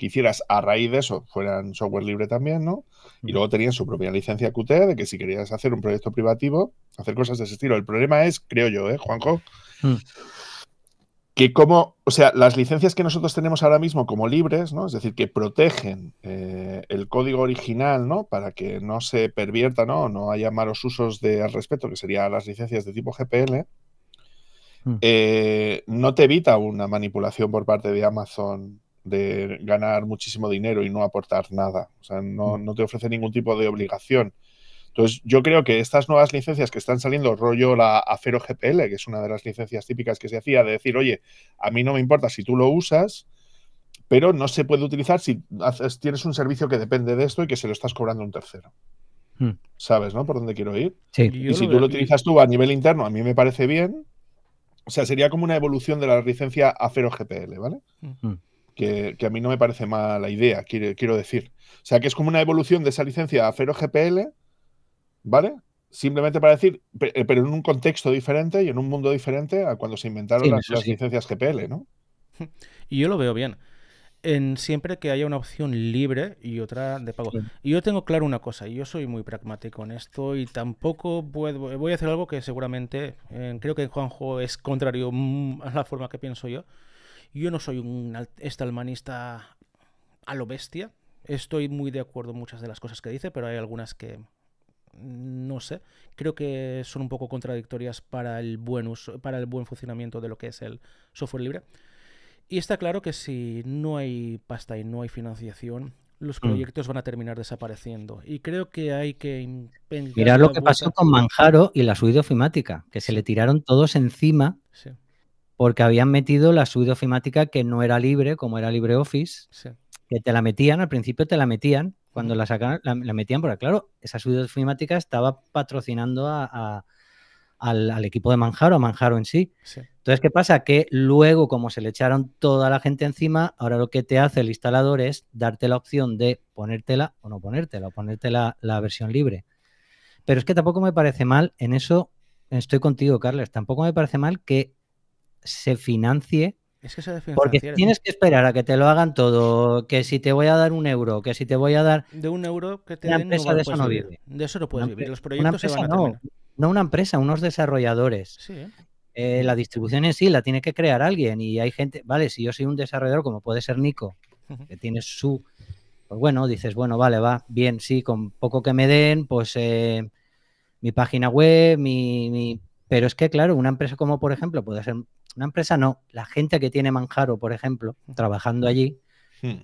que hicieras a raíz de eso fueran software libre también, ¿no? Y luego tenían su propia licencia Qt de que si querías hacer un proyecto privativo, hacer cosas de ese estilo. El problema es, creo yo, ¿eh, Juanjo? Hmm. Que como, o sea, las licencias que nosotros tenemos ahora mismo como libres, ¿no? Es decir, que protegen eh, el código original, ¿no? Para que no se pervierta, ¿no? No haya malos usos de, al respecto, que serían las licencias de tipo GPL. Hmm. Eh, no te evita una manipulación por parte de Amazon de ganar muchísimo dinero y no aportar nada. O sea, mm. no, te ofrece ningún tipo de obligación. Entonces, yo creo que estas nuevas licencias que están saliendo, rollo la Acero GPL, que es una de las licencias típicas que se hacía, de decir, oye, a mí no me importa si tú lo usas, pero no se puede utilizar si tienes un servicio que depende de esto y que se lo estás cobrando un tercero. Mm. ¿Sabes, no? Por dónde quiero ir. Y, si tú lo utilizas tú a nivel interno, a mí me parece bien. O sea, sería como una evolución de la licencia Afero GPL, ¿vale? Mm que, a mí no me parece mala idea, quiero, decir. O sea, que es como una evolución de esa licencia a Fero GPL, ¿vale? Simplemente para decir, eh, pero en un contexto diferente y en un mundo diferente a cuando se inventaron las, licencias GPL, ¿no? Y yo lo veo bien. En siempre que haya una opción libre y otra de pago. Y yo tengo claro una cosa, y yo soy muy pragmático en esto y tampoco puedo, voy a hacer algo que seguramente eh, creo que Juanjo es contrario mm, a la forma que pienso yo. Yo no soy un estalmanista a lo bestia. Estoy muy de acuerdo en muchas de las cosas que dice, pero hay algunas que no sé. Creo que son un poco contradictorias para el buen uso, para el buen funcionamiento de lo que es el software libre. Y está claro que si no hay pasta y no hay financiación, los mm. proyectos van a terminar desapareciendo. Y creo que hay que Mirar lo que pasó con Manjaro y la subida ofimática, que se le tiraron todos encima porque habían metido la subida ofimática que no era libre, como era LibreOffice, que te la metían, al principio te la metían, cuando la sacaron, la, metían, porque claro, esa suite ofimática estaba patrocinando al, equipo de Manjaro, a Manjaro en sí. Entonces, ¿qué pasa? Que luego, como se le echaron toda la gente encima, ahora lo que te hace el instalador es darte la opción de ponértela o no ponértela, o la, la versión libre. Pero es que tampoco me parece mal, en eso estoy contigo, Carles, tampoco me parece mal que se financie. Porque tienes ¿eh? que esperar a que te lo hagan todo, que si te voy a dar un euro, que si te voy a dar... De un euro que te una empresa de eso pues no vive. De eso no puedes vivir, los proyectos van a no, no una empresa, unos desarrolladores. ¿eh? Eh, la distribución en sí la tiene que crear alguien y hay gente, vale, si yo soy un desarrollador como puede ser Nico, que tiene su, pues bueno, dices, bueno, vale, va, bien, sí, con poco que me den, pues mi página web, mi pero es que, claro, una empresa como, por ejemplo, puede ser, una empresa no, la gente que tiene Manjaro, por ejemplo, trabajando allí, hmm.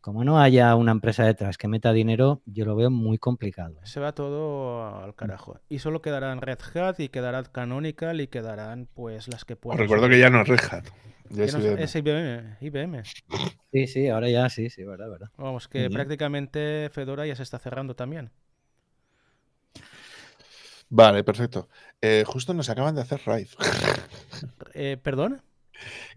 como no haya una empresa detrás que meta dinero, yo lo veo muy complicado. ¿eh? Se va todo al mm. carajo. Y solo quedarán Red Hat y quedará Canonical y quedarán pues las que puedan. Recuerdo que ya no es Red Hat. Ya es, IBM. Sí, sí, ahora ya sí, sí, verdad, verdad. Vamos, que prácticamente Fedora ya se está cerrando también. Vale, perfecto. Eh, justo nos acaban de hacer raid. perdona eh, ¿Perdón?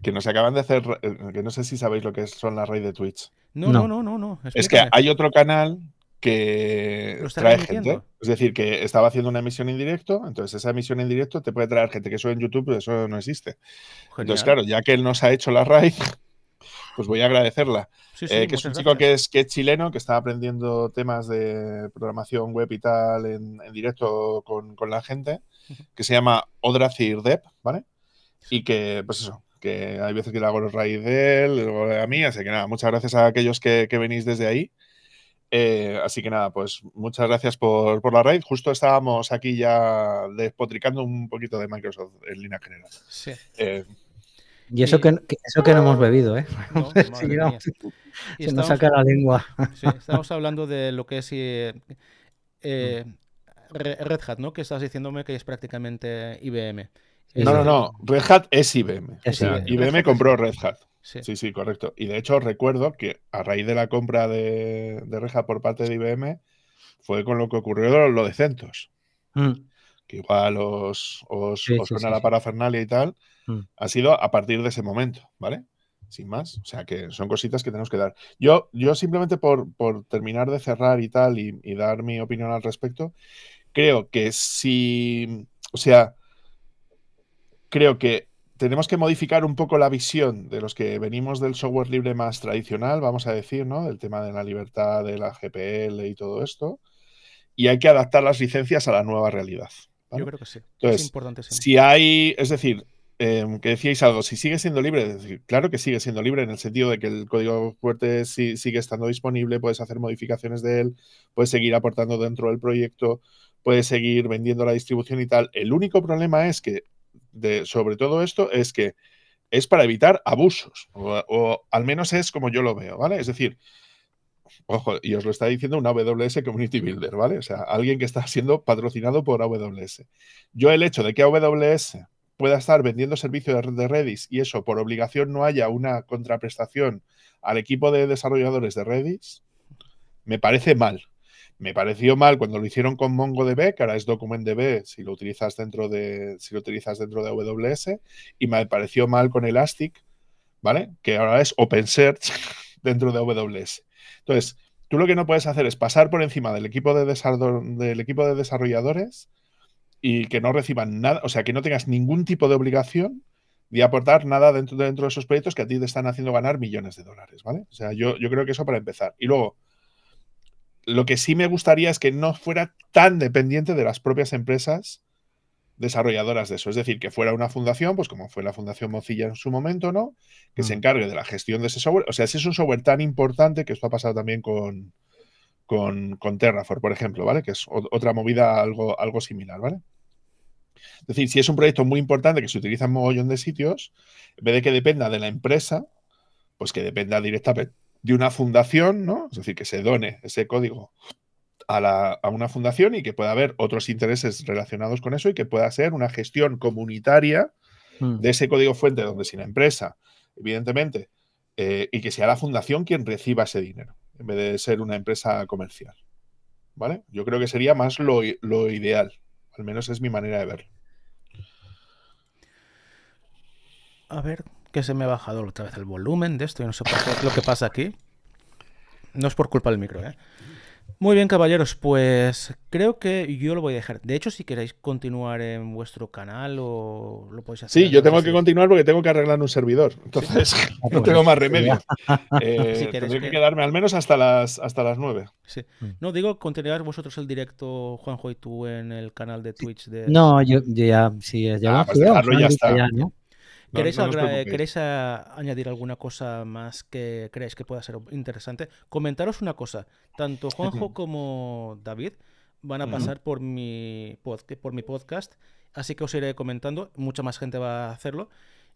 Que nos acaban de hacer. Eh, que no sé si sabéis lo que son las raid de Twitch. No, no, no, no. no, Es que hay otro canal que trae gente. Es decir, que estaba haciendo una emisión en directo, entonces esa emisión en directo te puede traer gente que sube en YouTube, eso no existe. Entonces, claro, ya que él nos ha hecho la raid, pues voy a agradecerla. Eh, que es un chico que es, chileno, que está aprendiendo temas de programación web y tal en, directo con, la gente, que se llama Odra Cirdep, ¿vale? Y que, pues eso, que hay veces que le hago los raíz de él, luego a mí, así que nada, muchas gracias a aquellos que, venís desde ahí. Eh, así que nada, pues muchas gracias por, la raid. Justo estábamos aquí ya despotricando un poquito de Microsoft en línea general. Sí. Eh, y eso, que, eso que no hemos bebido, ¿eh? Se nos saca la lengua. estamos hablando de lo que es eh, mm. eh, Red Hat, ¿no? Que estás diciéndome que es prácticamente IBM. No, no, no. Red Hat es IBM. IBM. compró Red Hat. Sí. sí. correcto. Y de hecho recuerdo que a raíz de la compra de, de Red Hat por parte de IBM fue con lo que ocurrió lo de Centos. Mm. Que igual os suena la parafernalia y tal Mm. ha sido a partir de ese momento, ¿vale? Sin más, o sea que son cositas que tenemos que dar. Yo, yo simplemente por, terminar de cerrar y tal y, dar mi opinión al respecto, creo que si, o sea, creo que tenemos que modificar un poco la visión de los que venimos del software libre más tradicional, vamos a decir, ¿no? Del tema de la libertad, de la GPL y todo esto. Y hay que adaptar las licencias a la nueva realidad. Yo creo que sí. es importante. Si hay, es decir, Em, que decíais algo, si sigue siendo libre, claro que sigue siendo libre en el sentido de que el código fuerte si, sigue estando disponible, puedes hacer modificaciones de él, puedes seguir aportando dentro del proyecto, puedes seguir vendiendo la distribución y tal. El único problema es que, sobre todo esto, es que es para evitar abusos, o, al menos es como yo lo veo, ¿vale? Es decir, ojo, y os lo está diciendo un AWS Community Builder, ¿vale? O sea, alguien que está siendo patrocinado por AWS. Yo el hecho de que AWS pueda estar vendiendo servicios de Redis y eso por obligación no haya una contraprestación al equipo de desarrolladores de Redis, me parece mal. Me pareció mal cuando lo hicieron con MongoDB, que ahora es DocumentDB si lo utilizas dentro de, si lo utilizas dentro de AWS, y me pareció mal con Elastic, ¿vale? Que ahora es OpenSearch dentro de AWS. Entonces, tú lo que no puedes hacer es pasar por encima del equipo de, del equipo de desarrolladores y que no reciban nada, o sea, que no tengas ningún tipo de obligación de aportar nada dentro, dentro de esos proyectos que a ti te están haciendo ganar millones de dólares, ¿vale? O sea, yo, yo creo que eso para empezar. Y luego, lo que sí me gustaría es que no fuera tan dependiente de las propias empresas desarrolladoras de eso. Es decir, que fuera una fundación, pues como fue la Fundación Mocilla en su momento, ¿no? Que se mm. encargue de la gestión de ese software. O sea, si es un software tan importante, que esto ha pasado también con, con, con Terraform, por ejemplo, ¿vale? Que es otra movida algo, algo similar, ¿vale? Es decir, si es un proyecto muy importante que se utiliza en mogollón de sitios, en vez de que dependa de la empresa, pues que dependa directamente de una fundación, ¿no? Es decir, que se done ese código a, la, a, una fundación y que pueda haber otros intereses relacionados con eso y que pueda ser una gestión comunitaria hmm. de ese código fuente donde si la empresa, evidentemente, eh, y que sea la fundación quien reciba ese dinero en vez de ser una empresa comercial. ¿Vale? Yo creo que sería más lo, ideal, al menos es mi manera de verlo. A ver, que se me ha bajado otra vez el volumen de esto yo no sé por qué, lo que pasa aquí. No es por culpa del micro, ¿eh? Muy bien, caballeros, pues creo que yo lo voy a dejar. De hecho, si queréis continuar en vuestro canal o lo podéis hacer. Sí, yo tengo que continuar porque tengo que arreglar un servidor. Entonces, no tengo más remedio. eh, que... quedarme al menos hasta las hasta las 9. Sí. Mm. No, digo, continuar vosotros el directo, Juanjo y tú, en el canal de Twitch. De... No, yo, ya, sí, ya, ah, pues ya está. ¿Queréis, ah, añadir alguna cosa más que creéis que pueda ser interesante? Comentaros una cosa. Tanto Juanjo como David van a pasar por, mi por mi podcast, así que os iré comentando. Mucha más gente va a hacerlo.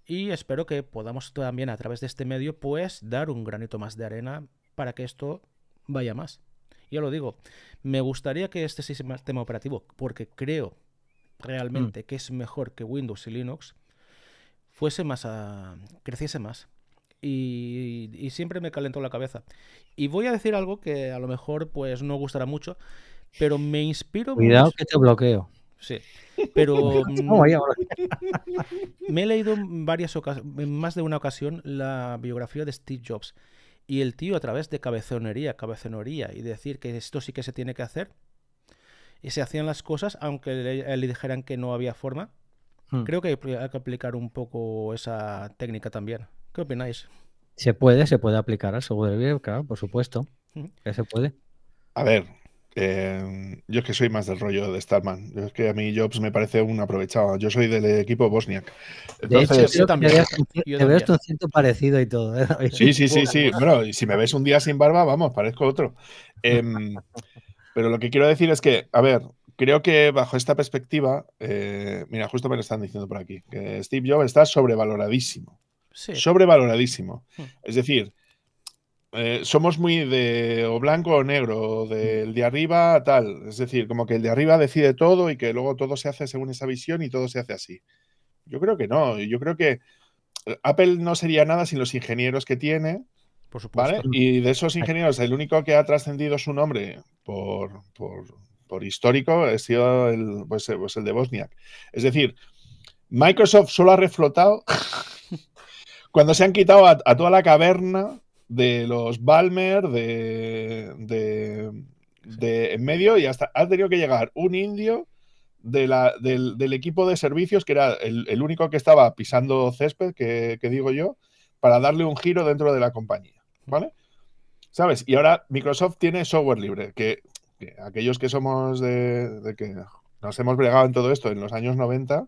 Y espero que podamos también a través de este medio pues dar un granito más de arena para que esto vaya más. Ya lo digo, me gustaría que este sistema operativo, porque creo realmente mm. que es mejor que Windows y Linux, fuese más a, creciese más. Y, siempre me calentó la cabeza. Y voy a decir algo que a lo mejor pues no gustará mucho, pero me inspiro. Cuidado que te bloqueo. Sí, pero mm, me he leído en varias más de una ocasión la biografía de Steve Jobs y el tío a través de cabezonería, cabezonería y decir que esto sí que se tiene que hacer y se hacían las cosas aunque le dijeran que no había forma Hmm. Creo que hay que aplicar un poco esa técnica también. ¿Qué opináis? Se puede, se puede aplicar al seguro de claro, por supuesto. Que hmm. se puede. A ver, eh, yo es que soy más del rollo de Starman. Yo es que a mí Jobs me parece un aprovechado. Yo soy del equipo Bosniak. Entonces, yo también. Te veo un parecido y todo. ¿eh, sí, sí, sí, sí. bueno, y si me ves un día sin barba, vamos, parezco otro. Em, pero lo que quiero decir es que, a ver, Creo que bajo esta perspectiva, eh, mira, justo me lo están diciendo por aquí, que Steve Jobs está sobrevaloradísimo. Sí. Sobrevaloradísimo. Mm. Es decir, eh, somos muy de o blanco o negro, del mm. de, arriba tal. Es decir, como que el de arriba decide todo y que luego todo se hace según esa visión y todo se hace así. Yo creo que no. Yo creo que eh, Apple no sería nada sin los ingenieros que tiene. Por supuesto. Y de esos ingenieros, el único que ha trascendido su nombre por por histórico, ha sido el, pues, eh, pues el de Bosniak. Es decir, Microsoft solo ha reflotado cuando se han quitado a, toda la caverna de los Balmer, de, de, en medio, y hasta ha tenido que llegar un indio de la, del, equipo de servicios, que era el, único que estaba pisando césped, que, que, digo yo, para darle un giro dentro de la compañía. Mm. ¿Vale? ¿Sabes? Y ahora Microsoft tiene software libre, que aquellos que somos de, que nos hemos bregado en todo esto en los años 90,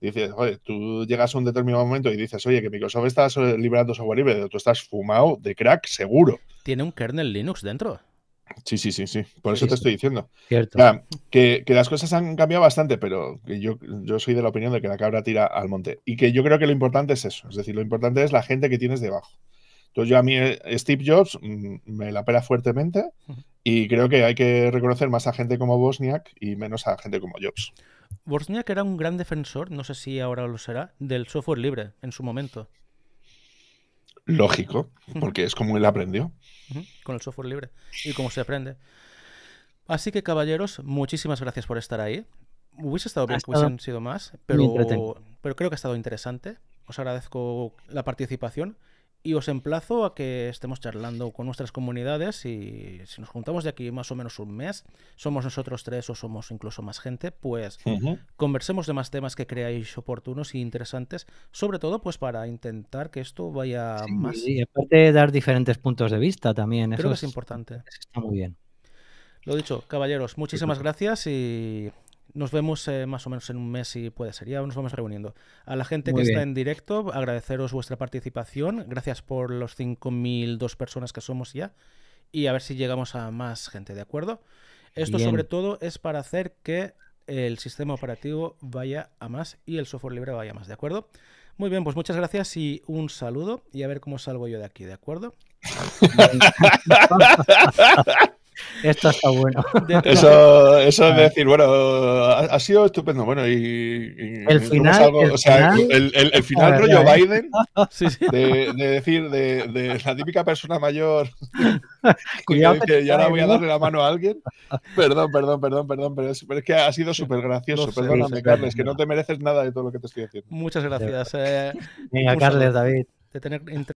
dices, oye, tú llegas a un determinado momento y dices, oye, que Microsoft está liberando software libre, tú estás fumado de crack seguro. Tiene un kernel Linux dentro. Sí, sí, sí, sí. Por eso te estoy diciendo. que, que, las cosas han cambiado bastante, pero yo, yo soy de la opinión de que la cabra tira al monte. Y que yo creo que lo importante es eso. Es decir, lo importante es la gente que tienes debajo yo a mí eh, Steve Jobs mm, me la pela fuertemente y creo que hay que reconocer más a gente como Bosniak y menos a gente como Jobs. Bosniak era un gran defensor, no sé si ahora lo será, del software libre en su momento. Lógico, porque es como él aprendió. Con el software libre y cómo se aprende. Así que caballeros, muchísimas gracias por estar ahí. Hubiese estado bien que hubiesen sido más, pero, pero creo que ha estado interesante. Os agradezco la participación. Y os emplazo a que estemos charlando con nuestras comunidades y si nos juntamos de aquí más o menos un mes, somos nosotros tres o somos incluso más gente, pues conversemos de más temas que creáis oportunos y e interesantes, sobre todo pues para intentar que esto vaya más... Y aparte dar diferentes puntos de vista también. eso es, importante. está muy bien. Lo dicho, caballeros, muchísimas gracias y nos vemos eh, más o menos en un mes, si puede ser. Ya nos vamos reuniendo. A la gente que está en directo, agradeceros vuestra participación. Gracias por los 5.002 personas que somos ya. Y a ver si llegamos a más gente, ¿de acuerdo? Esto sobre todo es para hacer que el sistema operativo vaya a más y el software libre vaya a más, ¿de acuerdo? Muy bien, pues muchas gracias y un saludo y a ver cómo salgo yo de aquí, ¿de acuerdo? Esto está bueno. Eso, eso es ah. decir, bueno, ha, sido estupendo. Bueno, y. el final. el final, el, final rollo ¿eh? Biden De, decir, de, la típica persona mayor. Cuidado. que, ya ahora voy a darle la mano a alguien. Perdón, perdón, perdón, perdón. Pero es, que ha sido súper gracioso. Perdóname, Carles, que no te mereces nada de todo lo que te estoy diciendo. Muchas gracias. Eh, Venga, Carles, David. De tener